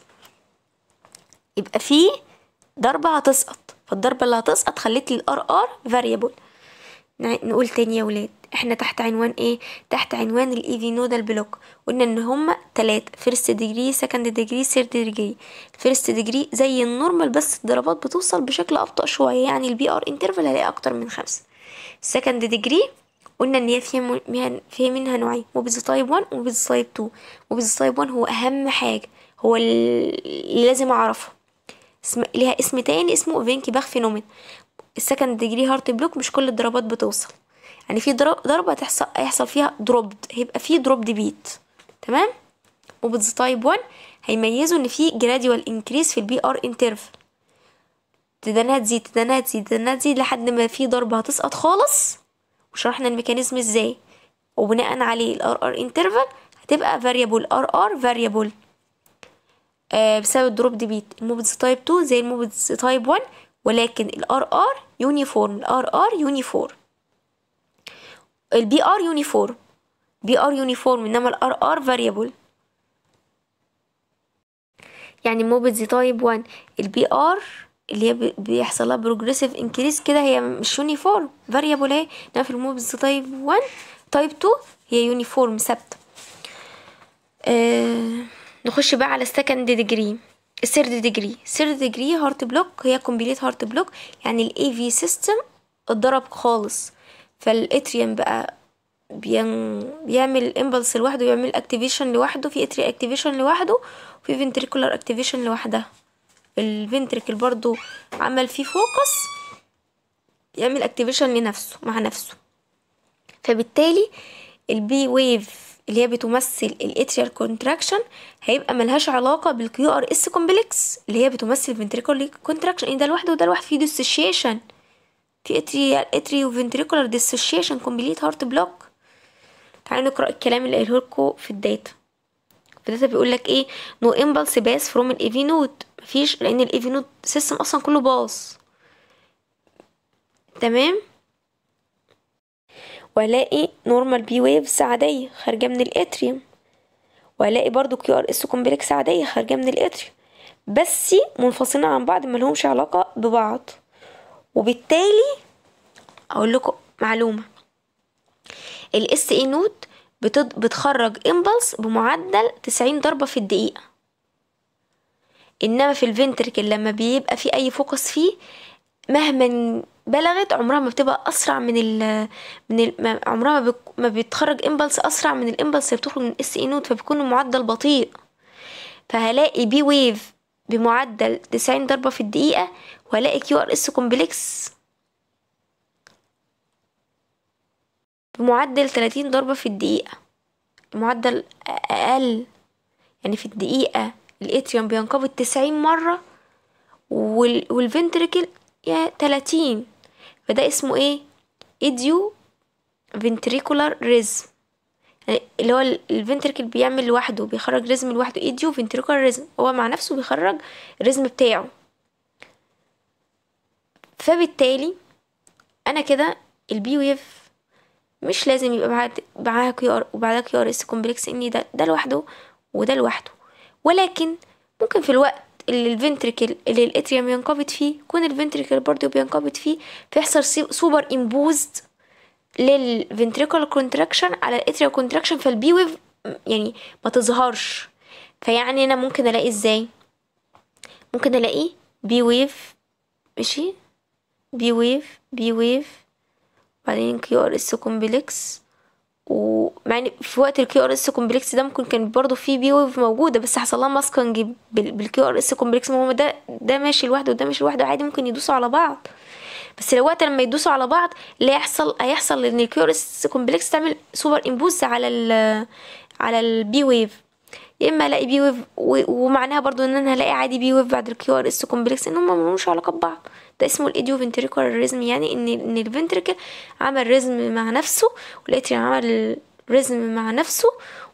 Speaker 1: يبقى فيه ضربه هتسقط الضربة اللي هتسقط خليت لي الار ار فاريبل نقول تاني يا ولاد احنا تحت عنوان ايه تحت عنوان في نودال بلوك قلنا ان هما تلاتة فيرست ديجري سكند ديجري ثيرد ديجري فيرست ديجري زي النورمال بس الضربات بتوصل بشكل ابطأ شوية يعني البي ار انترفال هلاقي اكتر من خمسة سكند ديجري قلنا ان هي فيها فيه منها نوعين موبيز تايب 1 وموبيز تايب 2 موبيز تايب 1 هو اهم حاجة هو اللي لازم اعرفه اسم ليها اسم تاني اسمه فينكي باخ فينومين السكند ديجري هارت بلوك مش كل الضربات بتوصل يعني في ضربة تحصل هيحصل فيها دروب هيبقى في دروب بيت تمام وبتز تايب 1 هيميزوا ان في جراديوال انكريس في البي ار انترف تدانها تزيد تدانها تزيد تدانها تزيد لحد ما في ضربة هتسقط خالص وشرحنا الميكانيزم ازاي وبناء عليه الار ار انترفال هتبقى فاريبل ار ار فاريبل آه، بسبب الدروب دي بيت الموبيدز تايب 2 زي الموبيدز تايب 1 ولكن الار ار يونيفورم الار ار يونيفورم البي ار يونيفورم بي ار يونيفورم انما الار ار فاريبل يعني موبيدز تايب 1 البي ار اللي هي بيحصل لها بروجريسيف انكريس كده هي مش يونيفورم فاريبل اهي انما في الموبيدز تايب 1 تايب 2 هي يونيفورم ثابته آه نخش بقى على السكند ديجري الثيرد ديجري الثيرد ديجري هارت بلوك هي كومبليت هارت بلوك يعني الاي في سيستم اتضرب خالص فالاتريوم بقى بين... بيعمل امبلس لوحده بيعمل اكتيفيشن لوحده في اتري اكتيفيشن لوحده وفي فنتريكولار اكتيفيشن لوحدها الفينتريكل برضو عمل فيه فوكس يعمل اكتيفيشن لنفسه مع نفسه فبالتالي البي ويف اللي هي بتمثل الاتريال كونتراكشن هيبقى ملهاش علاقه بالكيو ار اس كومبلكس اللي هي بتمثل فنتريكولار كونتراكشن ان ده لوحده وده لوحده فيه ديسوشيشن في اتريال اتري وفنتريكولار ديسوشيشن كومبليت هارت بلوك تعالوا نقرا الكلام اللي قاله لكم في الداتا في الداتا بيقول لك ايه نو امبلس باس فروم الايفي نود مفيش لان الايفي نود سيستم اصلا كله باص تمام والاقي نورمال بي ويفز عادية خارجة من الاتريوم والاقي برضو كيو ار اس كومبلكس عادية خارجة من الاتريوم بس منفصلين عن بعض ملهمش علاقة ببعض وبالتالي اقول لكم معلومة الاس اي نوت بتخرج امبلس بمعدل تسعين ضربة في الدقيقة انما في الفنتركل لما بيبقى في اي فوكس فيه مهما بلغت عمرها ما بتبقى اسرع من ال من ال عمرها ما, بك... ما بتخرج امبلس اسرع من الامبلس اللي بتخرج من اس اي نود فبيكون المعدل بطيء فهلاقي بي ويف بمعدل 90 ضربه في الدقيقه وهلاقي كيو ار اس كومبلكس بمعدل 30 ضربه في الدقيقه المعدل اقل يعني في الدقيقه الاتريوم بينقبض 90 مره وال... والفنتريكل يا 30 فده اسمه ايه ايديو فينتريكولار ريزم يعني اللي هو الفنتركل بيعمل لوحده بيخرج ريزم لوحده ايديو فينتريكولار ريزم هو مع نفسه بيخرج الريزم بتاعه فبالتالي انا كده البي ويف مش لازم يبقى بعد معاها كيو ار وبعدها كيو ار اس كومبلكس ان ده ده لوحده وده لوحده ولكن ممكن في الوقت اللي الفنتريكل اللي الاتريوم ينقبض فيه يكون الفنتريكل برضه بينقبض فيه فيحصل سوبر امبوزد للفنتريكل كونتراكشن على الاتريال كونتراكشن فالبي ويف يعني ما تظهرش فيعني انا ممكن الاقي ازاي ممكن الاقي بي ويف ماشي بي ويف بي ويف بعدين كيو ار اس كومبلكس ومع ان في وقت الكي ار اس كومبلكس ده ممكن كان برضه في بي ويف موجوده بس حصل لها ماسكنج بالكي ار اس كومبلكس ما هو ده ده ماشي لوحده وده ماشي لوحده عادي ممكن يدوسوا على بعض بس لو وقت لما يدوسوا على بعض لا يحصل هيحصل ان الكي ار اس كومبلكس تعمل سوبر امبوز على ال على البي ويف يا اما الاقي بي ويف ومعناها برضو ان انا هلاقي عادي بي ويف بعد الكي ار اس كومبلكس ان هم ملهمش علاقه ببعض ده اسمه الايديو فنتريكولار ريزم يعني ان ان الفنتريكل عمل ريزم مع نفسه والاتريوم عمل ريزم مع نفسه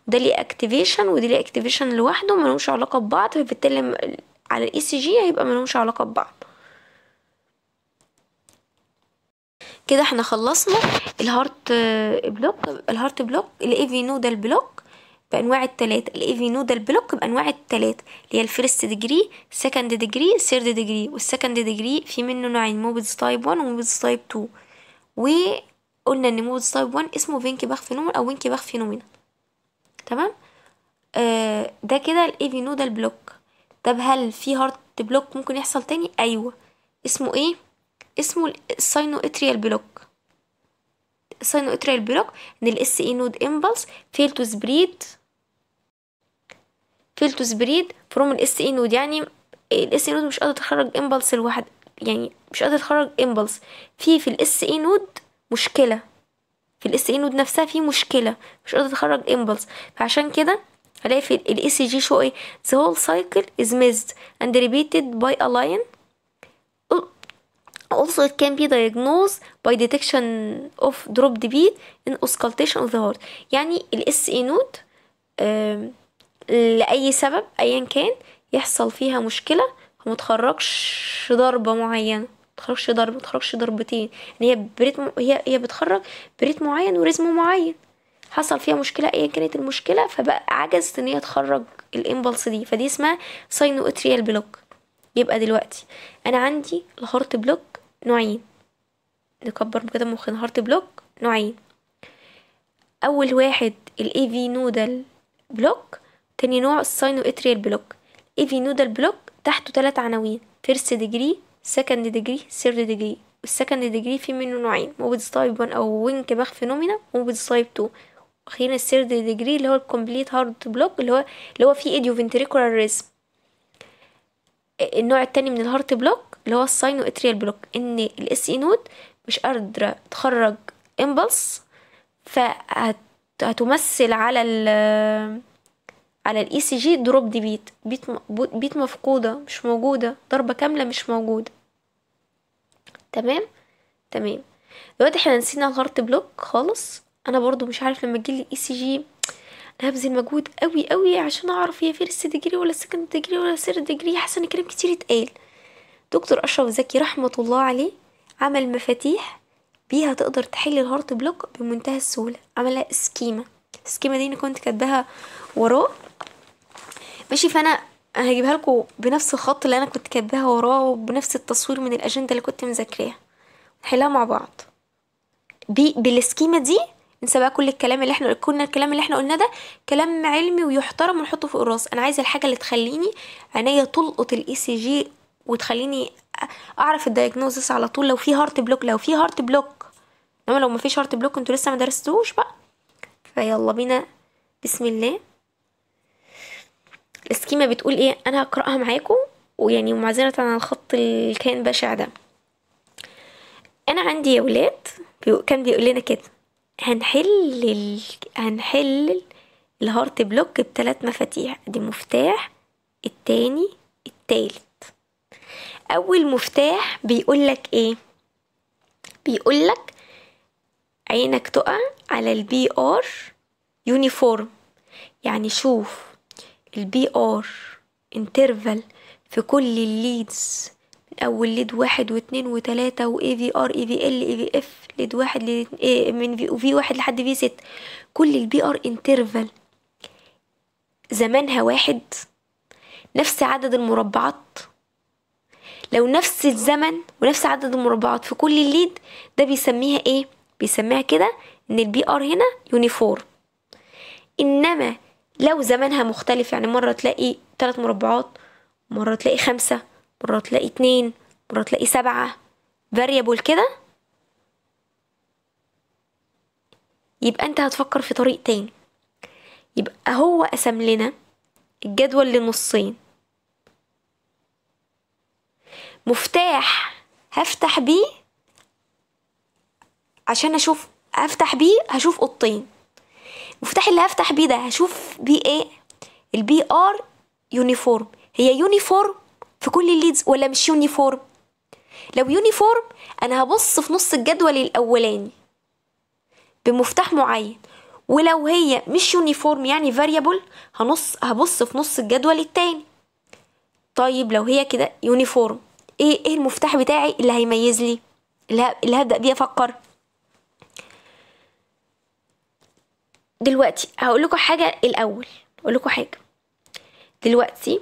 Speaker 1: وده ليه اكتيفيشن ودي ليه اكتيفيشن لوحده ملهمش علاقه ببعض فبالتالي على الاي سي e جي هيبقى ملهمش علاقه ببعض كده احنا خلصنا الهارت بلوك الهارت بلوك الاي في نودال بلوك بانواع الثلاث الايفينودال بلوك بانواع الثلاث اللي هي الفيرست ديجري سكند ديجري ثيرد ديجري والسكند ديجري في منه نوعين موبيتس تايب 1 وموبيتس تايب 2 وقلنا ان موبيتس تايب 1 اسمه فينكي باخ فينومين او وينكي باخ فينومين تمام آه ده كده الايفينودال بلوك طب هل في هارت بلوك ممكن يحصل تاني ايوه اسمه ايه اسمه الساينو اتريال بلوك الساينو اتريال بلوك ان الاس اي نود امبلس فيل تو سبريد فيلتوس سبريد فروم الاس اي نود يعني الاس اي نود مش قادره تخرج امبلس الواحد يعني مش قادره تخرج امبلس في في الاس اي نود مشكله في الاس اي نود نفسها في مشكله مش قادره تخرج امبلس فعشان كده هلاقي في الاس جي e شو ايه the whole cycle is missed and repeated by a لاين oh, also it can be diagnosed by detection of dropped beat in auscultation of the heart يعني ال الاس e node نود um, لأي سبب أيا كان يحصل فيها مشكلة ومتخرجش ضربة معينة متخرجش ضربة متخرجش ضربتين يعني هي بريتم هي هي بتخرج بريت معين ورزم معين حصل فيها مشكلة ايا كانت المشكلة فبقى عجزت ان هي تخرج الامبلس دي فدي اسمها ساينو اتريال بلوك يبقى دلوقتي انا عندي الهارت بلوك نوعين نكبر كده مخنا هارت بلوك نوعين اول واحد الاي في نودل بلوك تاني نوع الساينو اتريال بلوك ايفي نودل بلوك تحته تلات عناوين فيرست ديجري سكند ديجري ثيرد ديجري والسكند ديجري فيه منه نوعين موبيد تايب 1 او وينك باخ فينومينا وموبيدز تايب 2 واخيرا الثيرد ديجري اللي هو الكومبليت هارد بلوك اللي هو اللي هو فيه ايديو فينتريكولار ريزم النوع التاني من الهارت بلوك اللي هو الساينو اتريال بلوك ان الاس اي نود مش قادره تخرج امبلس فهتمثل على ال على الاي سي e جي دروب دي بيت بيت, مفقودة مش موجودة ضربة كاملة مش موجودة تمام تمام دلوقتي احنا نسينا الهارت بلوك خالص انا برضو مش عارف لما تجيلي الاي سي e جي انا هبذل مجهود قوي قوي عشان اعرف هي فيرست ديجري ولا سكند ديجري ولا سير ديجري حسن كلام كتير اتقال دكتور اشرف زكي رحمة الله عليه عمل مفاتيح بيها تقدر تحل الهارت بلوك بمنتهى السهولة عملها سكيما السكيما دي انا كنت كاتباها وراه ماشي فانا هجيبها لكم بنفس الخط اللي انا كنت كاتباها وراه وبنفس التصوير من الاجنده اللي كنت مذاكراها نحلها مع بعض بالسكيمه دي ننسى بقى كل الكلام اللي احنا كنا الكلام اللي احنا قلناه ده كلام علمي ويحترم ونحطه فوق الراس انا عايزه الحاجه اللي تخليني عينيا تلقط الاي سي e جي وتخليني اعرف الدايجنوزس على طول لو في هارت بلوك لو في هارت بلوك انما لو مفيش هارت بلوك انتوا لسه ما درستوش بقى فيلا بينا بسم الله السكيما بتقول ايه انا هقراها معاكم ويعني معذره عن الخط اللي كان بشع ده انا عندي يا ولاد كان بيقول لنا كده هنحل ال... هنحل الهارت بلوك بثلاث مفاتيح دي مفتاح التاني التالت اول مفتاح بيقولك ايه بيقولك عينك تقع على البي ار يونيفورم يعني شوف البي ار انترفال في كل الليدز من اول ليد واحد واتنين وتلاتة اي في ار اي في ال اي في اف ليد واحد ليد من في وفي واحد لحد في ستة كل البي ار انترفال زمانها واحد نفس عدد المربعات لو نفس الزمن ونفس عدد المربعات في كل الليد ده بيسميها ايه بيسميها كده ان البي ار هنا يونيفورم انما لو زمانها مختلف يعني مرة تلاقي تلات مربعات مرة تلاقي خمسة مرة تلاقي اتنين مرة تلاقي سبعة فاريبل كده يبقى انت هتفكر في طريق تاني يبقى هو قسم لنا الجدول لنصين مفتاح هفتح بيه عشان اشوف افتح بيه هشوف اوضتين المفتاح اللي هفتح بيه ده هشوف بيه ايه البي ار يونيفورم هي يونيفورم في كل الليدز ولا مش يونيفورم لو يونيفورم انا هبص في نص الجدول الاولاني بمفتاح معين ولو هي مش يونيفورم يعني فاريبل هنص هبص في نص الجدول التاني طيب لو هي كده يونيفورم ايه ايه المفتاح بتاعي اللي هيميز لي اللي هبدا بيه افكر دلوقتي هقول لكم حاجه الاول اقول لكم حاجه دلوقتي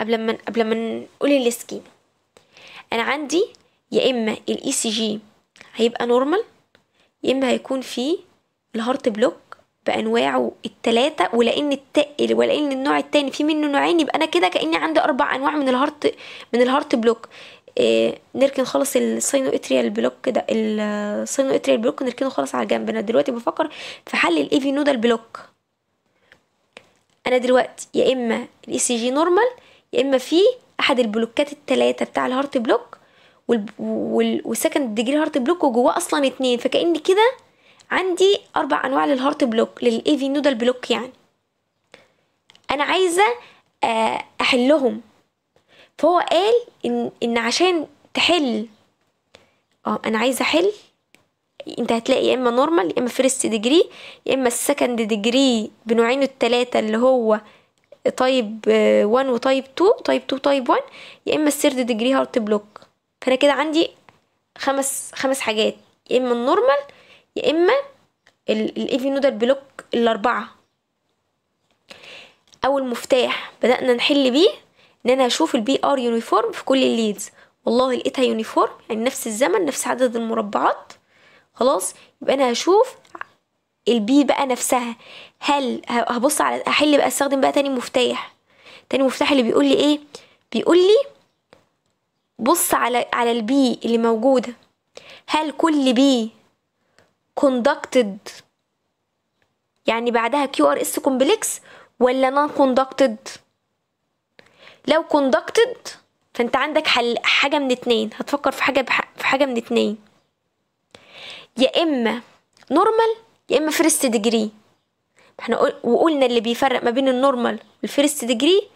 Speaker 1: قبل ما قبل ما نقول السكيما انا عندي يا اما الاي سي e جي هيبقى نورمال يا اما هيكون فيه الهارت بلوك بانواعه الثلاثه ولان التقل ولان النوع الثاني فيه منه نوعين يبقى انا كده كاني عندي اربع انواع من الهارت من الهارت بلوك إيه، نركن خالص الساينو اتريال بلوك ده الساينو اتريال بلوك نركنه خالص على جنب انا دلوقتي بفكر في حل الايفي نودال بلوك انا دلوقتي يا اما الاي سي جي نورمال يا اما في احد البلوكات الثلاثه بتاع الهارت بلوك والسكند ديجري هارت بلوك وجواه اصلا اتنين فكأن كده عندي اربع انواع للهارت بلوك للايفي نودال بلوك يعني انا عايزه آه، احلهم فهو قال إن, إن عشان تحل اه أنا عايزة أحل انت هتلاقي يا اما نورمال يا اما فيرست ديجري يا اما السكند ديجري بنوعين التلاتة اللي هو تايب 1 وتايب 2 تايب 2 تايب 1 يا اما الثيرد ديجري هارت بلوك فانا كده عندي خمس خمس حاجات يا اما النورمال يا اما الايفي نودال بلوك الاربعه اول مفتاح بدانا نحل بيه ان انا اشوف البي ار يونيفورم في كل الليدز والله لقيتها يونيفورم يعني نفس الزمن نفس عدد المربعات خلاص يبقى انا هشوف البي بقى نفسها هل هبص على احل بقى استخدم بقى تاني مفتاح تاني مفتاح اللي بيقول لي ايه بيقول لي بص على على البي اللي موجوده هل كل بي كوندكتد يعني بعدها كيو ار اس كومبلكس ولا نون كوندكتد لو كوندكتد فانت عندك حل حاجه من اتنين هتفكر في حاجه بح... في حاجه من اتنين يا اما نورمال يا اما فيرست ديجري احنا قل... وقلنا اللي بيفرق ما بين النورمال والفيرست ديجري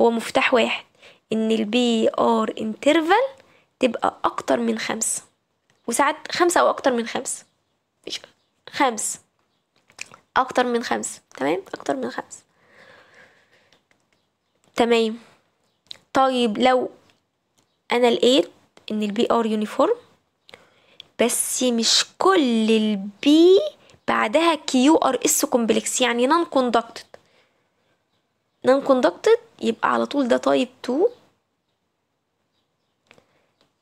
Speaker 1: هو مفتاح واحد ان البي ار انترفال تبقى اكتر من خمسة وساعات خمسة او اكتر من خمسة مش خمس اكتر من خمسة تمام اكتر من خمسة تمام طيب لو انا لقيت ان البي ار يونيفورم بس مش كل البي بعدها كيو ار اس كومبلكس يعني نون كوندكتد نون كوندكتد يبقى على طول ده تايب 2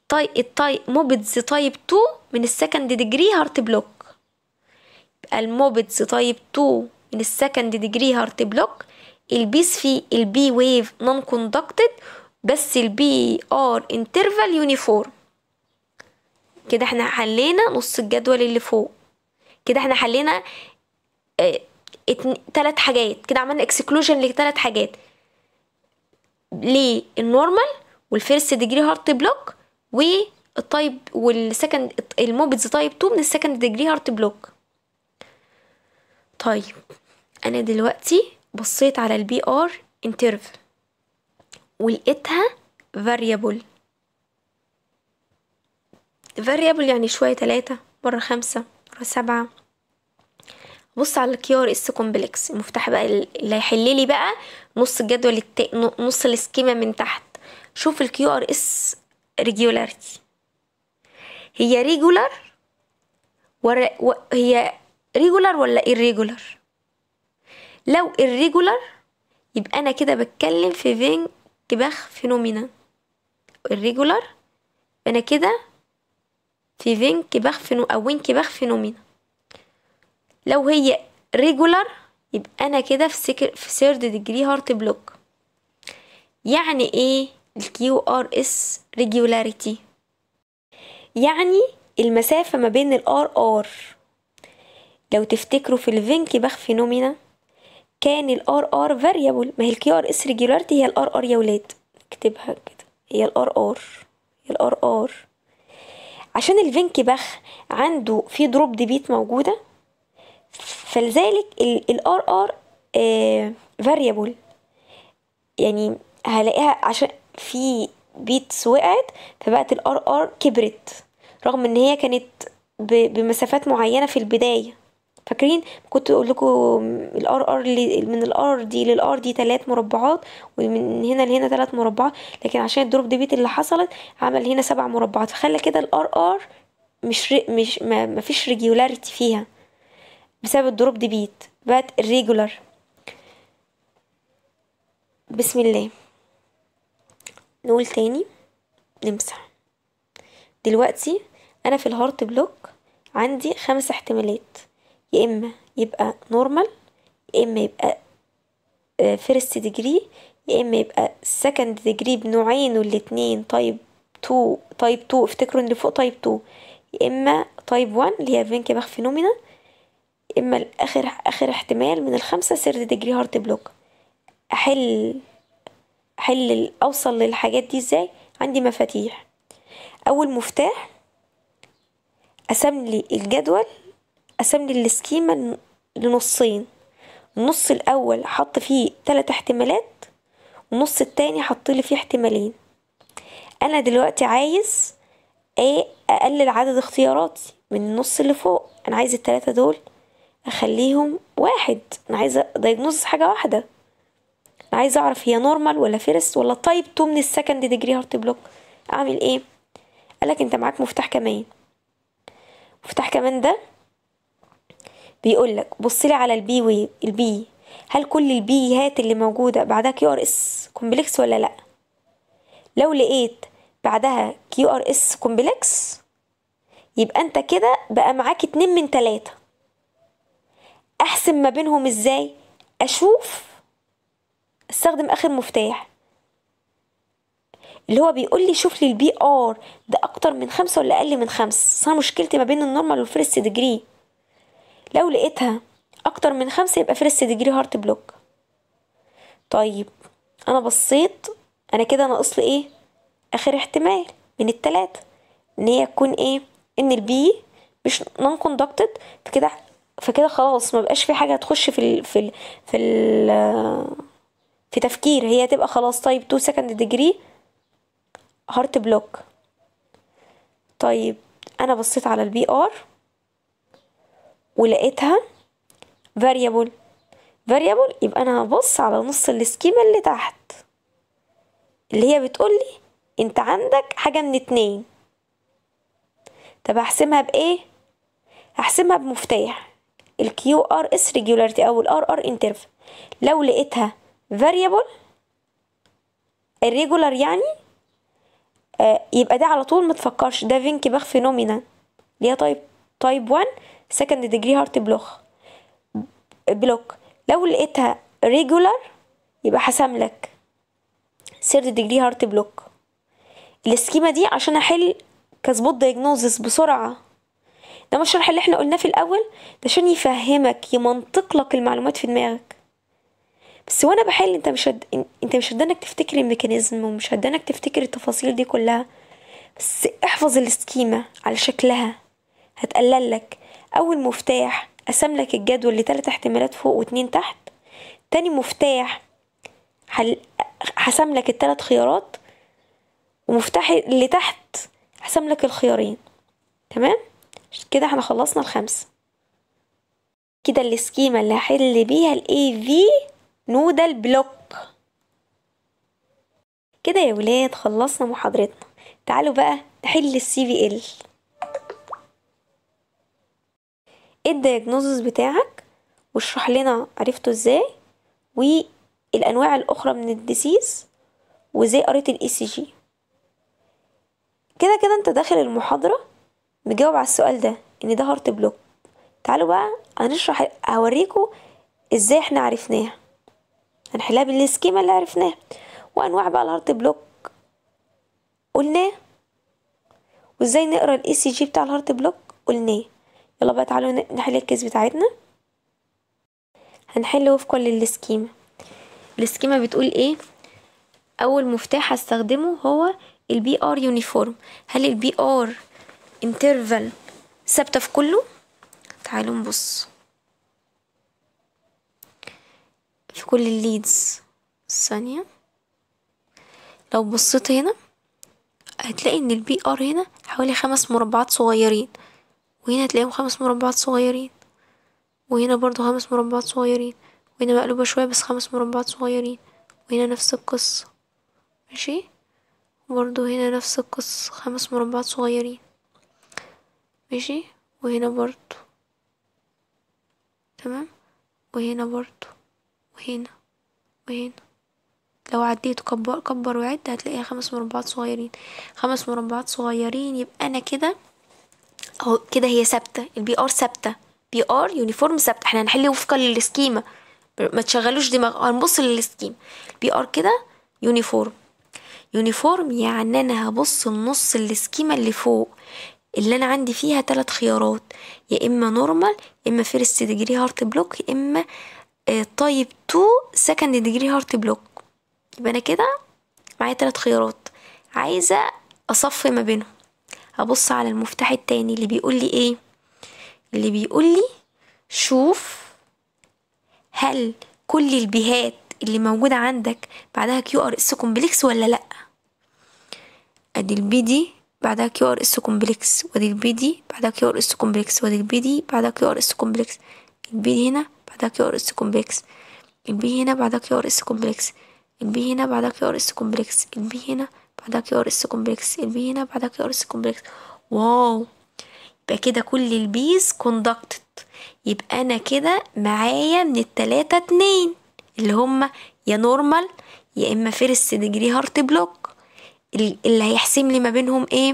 Speaker 1: طيب التايب موبيدز تايب 2 من السكند ديجري هارت بلوك يبقى الموبيدز تايب 2 من السكند ديجري هارت بلوك البيس في البي ويف نون كوندكتد بس البي ار انترفال يونيفورم كده احنا حلينا نص الجدول اللي فوق كده احنا حلينا اه تلات حاجات كده عملنا اكسكلوجن لتلات حاجات ليه النورمال والفيرست ديجري هارت بلوك والتايب والسكند الموبيدز تايب 2 من السكند ديجري هارت بلوك طيب انا دلوقتي بصيت على البي ار انترفال ولقيتها variable variable يعني شوية تلاتة مرة خمسة مرة سبعة بص على الكيور اس كومبلكس المفتاح بقى اللي هيحل لي بقى نص الجدول الت... نص السكيما من تحت شوف الكيو ار اس ريجولاريتي هي ريجولار ورا... و... هي ريجولار ولا ايريجولار لو الريجولار يبقى انا كده بتكلم في كباخ فينومينا الريجولار انا كده في فين كباخ فينو او وين كباخ فينومينا لو هي ريجولار يبقى انا كده في سكر في سيرد ديجري هارت بلوك يعني ايه الكيو ار اس ريجولاريتي يعني المسافه ما بين الار ار لو تفتكروا في الفينك بخ فينومينا كان الار ار فاريبل ما هي الكي ار اس ريجولاريتي هي الار ار يا ولاد اكتبها كده هي الار ار الار ار عشان الفينك بخ عنده في دروب ديبيت موجوده فلذلك الار ار فاريبل يعني هلاقيها عشان في بيتس وقعت فبقت الار ار كبرت رغم ان هي كانت بمسافات معينه في البدايه فاكرين كنت اقول لكم الار ار من الار دي للار دي ثلاث مربعات ومن هنا لهنا ثلاث مربعات لكن عشان الدروب ديبيت اللي حصلت عمل هنا سبع مربعات فخلى كده الار ار مش ري مش ما, ما فيش ريجولاريتي فيها بسبب الدروب ديبيت بقت الريجولار بسم الله نقول تاني نمسح دلوقتي انا في الهارت بلوك عندي خمس احتمالات يا إما يبقى نورمال يا إما يبقى فيرست آه، ديجري يا إما يبقى سكند ديجري بنوعين الاتنين تايب تو تايب تو افتكروا اللي فوق تايب تو يا إما تايب وان اللي هي باخ فينومينا يا إما آخر آخر احتمال من الخمسة سيرد ديجري هارت بلوك أحل أحل أوصل للحاجات دي إزاي عندي مفاتيح أول مفتاح أسملي الجدول قسم لي السكيما لنصين النص الأول حط فيه تلات احتمالات والنص التاني حط لي فيه احتمالين أنا دلوقتي عايز ايه أقلل عدد اختياراتي من النص اللي فوق أنا عايز التلاتة دول أخليهم واحد أنا عايزة دايجنوز حاجة واحدة أنا عايزة أعرف هي نورمال ولا فيرست ولا تايب 2 من السكند ديجري هارت بلوك أعمل إيه؟ قالك أنت معاك مفتاح كمان مفتاح كمان ده بيقول لك بص لي على البي ويف البي هل كل البي هات اللي موجودة بعدها كيو ار اس كومبلكس ولا لأ لو لقيت بعدها كيو ار اس كومبلكس يبقى انت كده بقى معاك اتنين من تلاتة احسم ما بينهم ازاي اشوف استخدم اخر مفتاح اللي هو بيقول لي شوف لي البي ار ده اكتر من خمسة ولا اقل من خمسة صار مشكلتي ما بين النورمال والفيرست ديجري لو لقيتها اكتر من خمسة يبقى فيرست ديجري هارت بلوك طيب انا بصيت انا كده ناقص لي ايه اخر احتمال من التلاتة ان هي تكون ايه ان البي مش نون كوندكتد فكده فكده خلاص ما بقاش في حاجه هتخش في ال في ال في ال في تفكير هي تبقى خلاص طيب 2 سكند ديجري هارت بلوك طيب انا بصيت على البي ار ولقيتها variable variable يبقى أنا هبص على نص السكيما اللي تحت اللي هي بتقول لي أنت عندك حاجة من اتنين طب هحسمها بإيه؟ هحسمها بمفتاح ال QRS regularity أو ال RR interval لو لقيتها variable الريجولار يعني آه يبقى ده على طول ما تفكرش ده بخ فينومينا هي طيب تايب 1 سكند ديجري هارت بلوك بلوك لو لقيتها ريجولار يبقى حسم لك ديجري هارت بلوك block دي عشان احل كسبوت دايجنوزس بسرعة ده مش الشرح اللي احنا قلناه في الاول ده عشان يفهمك يمنطق لك المعلومات في دماغك بس وانا بحل انت مش هد... انت مش هدانك تفتكر الميكانيزم ومش هدانك تفتكر التفاصيل دي كلها بس احفظ الاسكيما على شكلها هتقلل لك أول مفتاح قسم لك الجدول لتلات احتمالات فوق واتنين تحت تاني مفتاح حسم لك التلات خيارات ومفتاح اللي تحت حسم لك الخيارين تمام كده احنا خلصنا الخمسة كده السكيمة اللي هحل بيها الـ AV نودل بلوك كده يا ولاد خلصنا محاضرتنا تعالوا بقى نحل السي في ال ايه الدياجنوزز بتاعك واشرح لنا عرفته ازاي والانواع الاخرى من الديسيز وازاي قريت الاي سي e جي كده كده انت داخل المحاضره مجاوب على السؤال ده ان ده هارت بلوك تعالوا بقى هنشرح هوريكم ازاي احنا عرفناها هنحلها بالسكيما اللي عرفناها وانواع بقى الهارت بلوك قلناه وازاي نقرا الاي سي e جي بتاع الهارت بلوك قلناه يلا بقى تعالوا نحل الكيس بتاعتنا هنحله وفقا للسكيمة السكيمة بتقول ايه اول مفتاح هستخدمه هو البي ار يونيفورم هل البي ار انترفال ثابتة في كله تعالوا نبص في كل الليدز ثانية لو بصيت هنا هتلاقي ان البي ار هنا حوالي خمس مربعات صغيرين وهنا تلاقيهم خمس مربعات صغيرين وهنا برضو خمس مربعات صغيرين وهنا مقلوبة شوية بس خمس مربعات صغيرين وهنا نفس القصة ماشي برضو هنا نفس القصة خمس مربعات صغيرين ماشي وهنا برضو تمام وهنا برضو وهنا وهنا لو عديت كبر كبر وعد هتلاقيها خمس مربعات صغيرين خمس مربعات صغيرين يبقى انا كده اهو كده هي ثابته البي ار ثابته بي ار يونيفورم ثابته احنا هنحل وفقا للسكيما ما تشغلوش دماغ هنبص للسكيما بي ار كده يونيفورم يونيفورم يعني انا هبص لنص السكيما اللي فوق اللي انا عندي فيها ثلاث خيارات يا اما نورمال يا اما فيرست ديجري هارت بلوك يا اما تايب 2 سكند ديجري هارت بلوك يبقى انا كده معايا ثلاث خيارات عايزه اصفي ما بينهم ابص على المفتاح التاني اللي بيقول لي ايه اللي بيقول لي شوف هل كل البيهات اللي موجودة عندك بعدها كيو ار اس كومبلكس ولا لأ ادي البي دي بعدها كيو ار اس كومبلكس وادي البي دي بعدها كيو ار اس كومبلكس وادي البي دي بعدها كيو ار اس كومبلكس البي هنا بعدها كيو ار اس كومبلكس البي هنا بعدها كيو ار اس كومبلكس البي هنا بعدها كيو ار اس كومبلكس البي هنا بعدها كيو ار اس كومبلكس البي هنا بعدها كيو ار اس كومبلكس واو يبقى كده كل البيز كوندكتد يبقى انا كده معايا من التلاتة اتنين اللي هما يا نورمال يا اما فيرست ديجري هارت بلوك اللي هيحسم لي ما بينهم ايه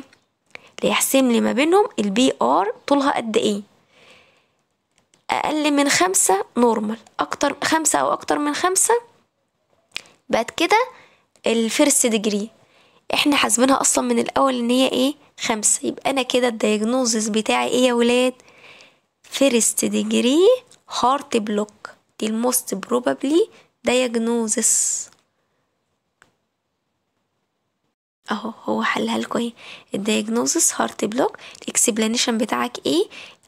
Speaker 1: اللي هيحسم لي ما بينهم البي ار طولها قد ايه اقل من خمسة نورمال اكتر خمسة او اكتر من خمسة بعد كده الفيرست ديجري احنا حاسبينها اصلا من الاول ان هي ايه خمسة يبقى انا كده الدياجنوزس بتاعي ايه يا ولاد فيرست ديجري هارت بلوك دي الموست بروبابلي diagnosis اهو هو حلها لكم ايه الدياجنوزس هارت بلوك الاكسبلانيشن بتاعك ايه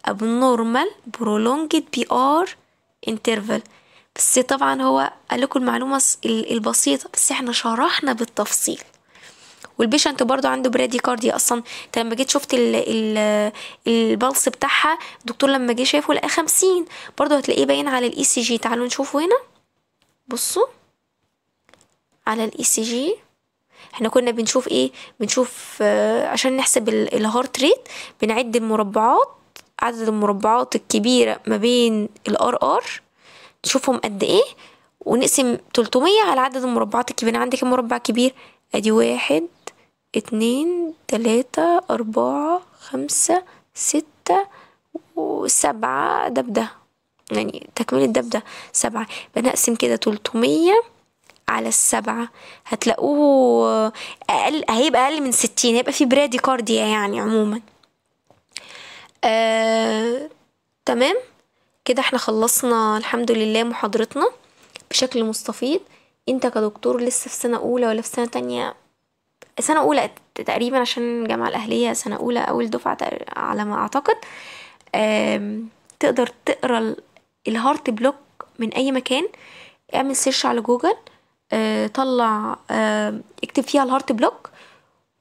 Speaker 1: abnormal prolonged PR interval بس طبعا هو قال لكم المعلومه البسيطه بس احنا شرحنا بالتفصيل والبيشنت برضو عنده برادي كارديا اصلا انت لما جيت شفت ال ال البلس بتاعها الدكتور لما جه شافه لقى 50 برضو هتلاقيه باين على الاي سي e جي تعالوا نشوفه هنا بصوا على الاي سي e جي احنا كنا بنشوف ايه بنشوف آه عشان نحسب الهارت ريت بنعد المربعات عدد المربعات الكبيره ما بين الار ار نشوفهم قد ايه ونقسم 300 على عدد المربعات الكبيره عندك مربع كبير ادي واحد اتنين تلاتة أربعة خمسة ستة وسبعة ده بده يعني تكملة ده بده سبعة بنقسم كده تلتمية على السبعة هتلاقوه أقل هيبقى أقل من ستين هيبقى في برادي كارديا يعني عموما آه، تمام كده احنا خلصنا الحمد لله محاضرتنا بشكل مستفيض انت كدكتور لسه في سنة أولى ولا في سنة تانية سنه اولى تقريبا عشان الجامعه الاهليه سنه اولى اول دفعه على ما اعتقد تقدر تقرا الهارت بلوك من اي مكان اعمل سيرش على جوجل آه، طلع اكتب فيها الهارت بلوك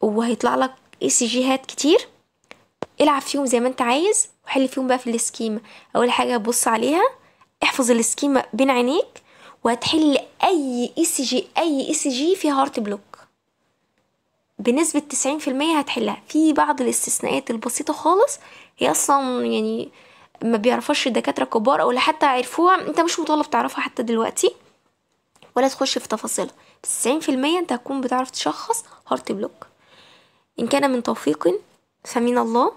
Speaker 1: وهيطلع لك اي سي جي هات كتير العب فيهم زي ما انت عايز وحل فيهم بقى في السكيمة اول حاجة بص عليها احفظ السكيمة بين عينيك وهتحل اي اي سي جي اي اي سي جي فيها هارت بلوك بنسبة 90% هتحلها في بعض الاستثناءات البسيطة خالص هي أصلا يعني ما بيعرفهاش الدكاترة الكبار أو اللي حتى عرفوها أنت مش مطالب تعرفها حتى دلوقتي ولا تخش في تفاصيلها بس 90% أنت هتكون بتعرف تشخص هارت بلوك إن كان من توفيق فمن الله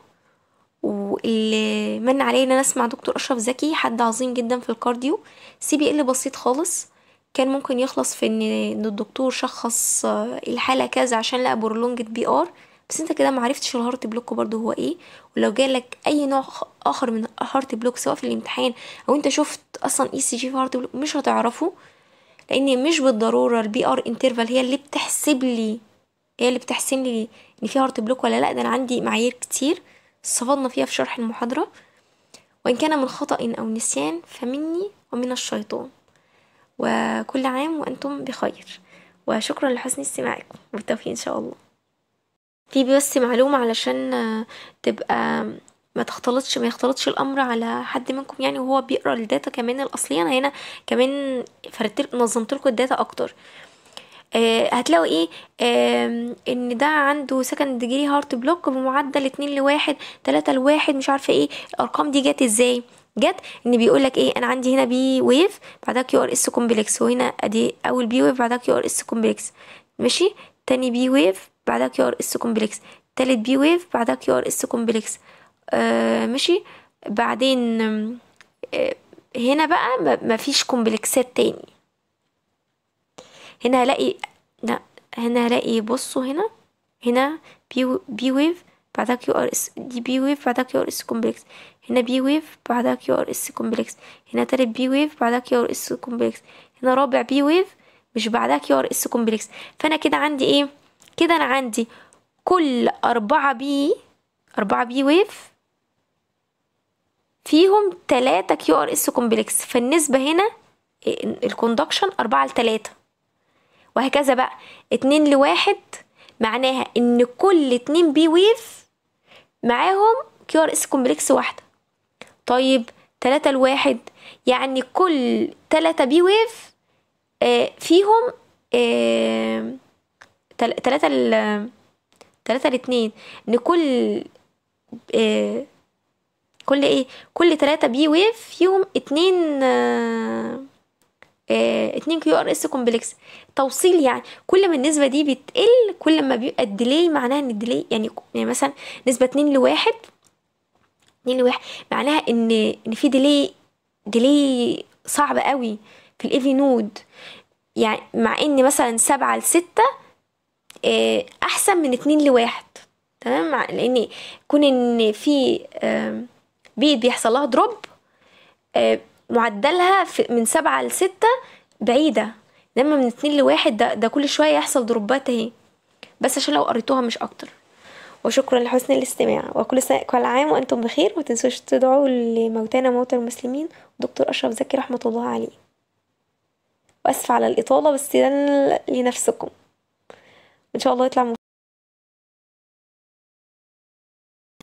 Speaker 1: واللي من عليا ان انا اسمع دكتور اشرف زكي حد عظيم جدا في الكارديو سي بي ال بسيط خالص كان ممكن يخلص في ان الدكتور شخص آه، الحاله كذا عشان لقى برولونجت بي ار بس انت كده معرفتش الهارت بلوك برضو هو ايه ولو جالك اي نوع اخر من هارت بلوك سواء في الامتحان او انت شفت اصلا اي سي جي في هارت بلوك مش هتعرفه لان مش بالضروره البي ار انترفال هي اللي بتحسب لي هي اللي بتحسم لي ان في هارت بلوك ولا لا ده انا عندي معايير كتير استفدنا فيها في شرح المحاضره وان كان من خطا او نسيان فمني ومن الشيطان وكل عام وأنتم بخير وشكرا لحسن استماعكم بالتوفيق إن شاء الله في بس معلومة علشان تبقى ما تختلطش ما يختلطش الامر على حد منكم يعني وهو بيقرا الداتا كمان الاصليه انا هنا كمان فردت نظمت لكم الداتا اكتر آه هتلاقوا ايه آه ان ده عنده سكند ديجري هارت بلوك بمعدل 2 لواحد 3 لواحد مش عارفه ايه الارقام دي جت ازاي جت ان بيقول لك ايه انا عندي هنا بي ويف بعدها كيو ار اس كومبلكس وهنا ادي اول بي ويف بعدها كيو ار اس كومبلكس ماشي تاني بي ويف بعدها كيو ار اس كومبلكس تالت بي ويف بعدها كيو ار اس كومبلكس آه، ماشي بعدين آه هنا بقى مفيش كومبلكسات تاني هنا هلاقي لا هنا هلاقي بصوا هنا هنا بي ويف بعدها كيو ار اس دي بي ويف بعدها كيو ار اس كومبلكس هنا بي ويف بعدها كيو ار اس كومبلكس هنا تالت بي ويف بعدها كيو ار اس كومبلكس هنا رابع بي ويف مش بعدها كيو ار اس كومبلكس فانا كده عندي ايه كده انا عندي كل أربعة بي أربعة بي ويف فيهم تلاتة كيو ار اس كومبلكس فالنسبة هنا الكوندكشن أربعة لتلاتة وهكذا بقى اتنين لواحد معناها ان كل اتنين بي ويف معاهم كيو ار اس كومبلكس واحده طيب تلاتة لواحد يعني كل تلاتة بي ويف آه، فيهم آه، تلاتة ال تلاتة لاتنين ان كل آه، كل ايه كل تلاتة بي ويف فيهم اتنين آه 2 آه، كيو ار اس كومبلكس توصيل يعني كل ما النسبه دي بتقل كل ما بيبقى الديلي معناها ان الديلي يعني يعني مثلا نسبه 2 لواحد 2 لواحد معناها ان ان في ديلي ديلي صعب قوي في الايفي نود يعني مع ان مثلا سبعة لستة آه، احسن من اتنين لواحد تمام لان كون ان في بيت بيحصل لها دروب معدلها من سبعة لستة بعيدة لما من اتنين لواحد ده, ده كل شوية يحصل دروبات اهي بس عشان لو قريتوها مش اكتر وشكرا لحسن الاستماع وكل سنة كل عام وانتم بخير وتنسوش تدعوا لموتانا موتى المسلمين دكتور اشرف زكي رحمة الله عليه واسف على الاطالة بس ده لنفسكم ان شاء الله يطلع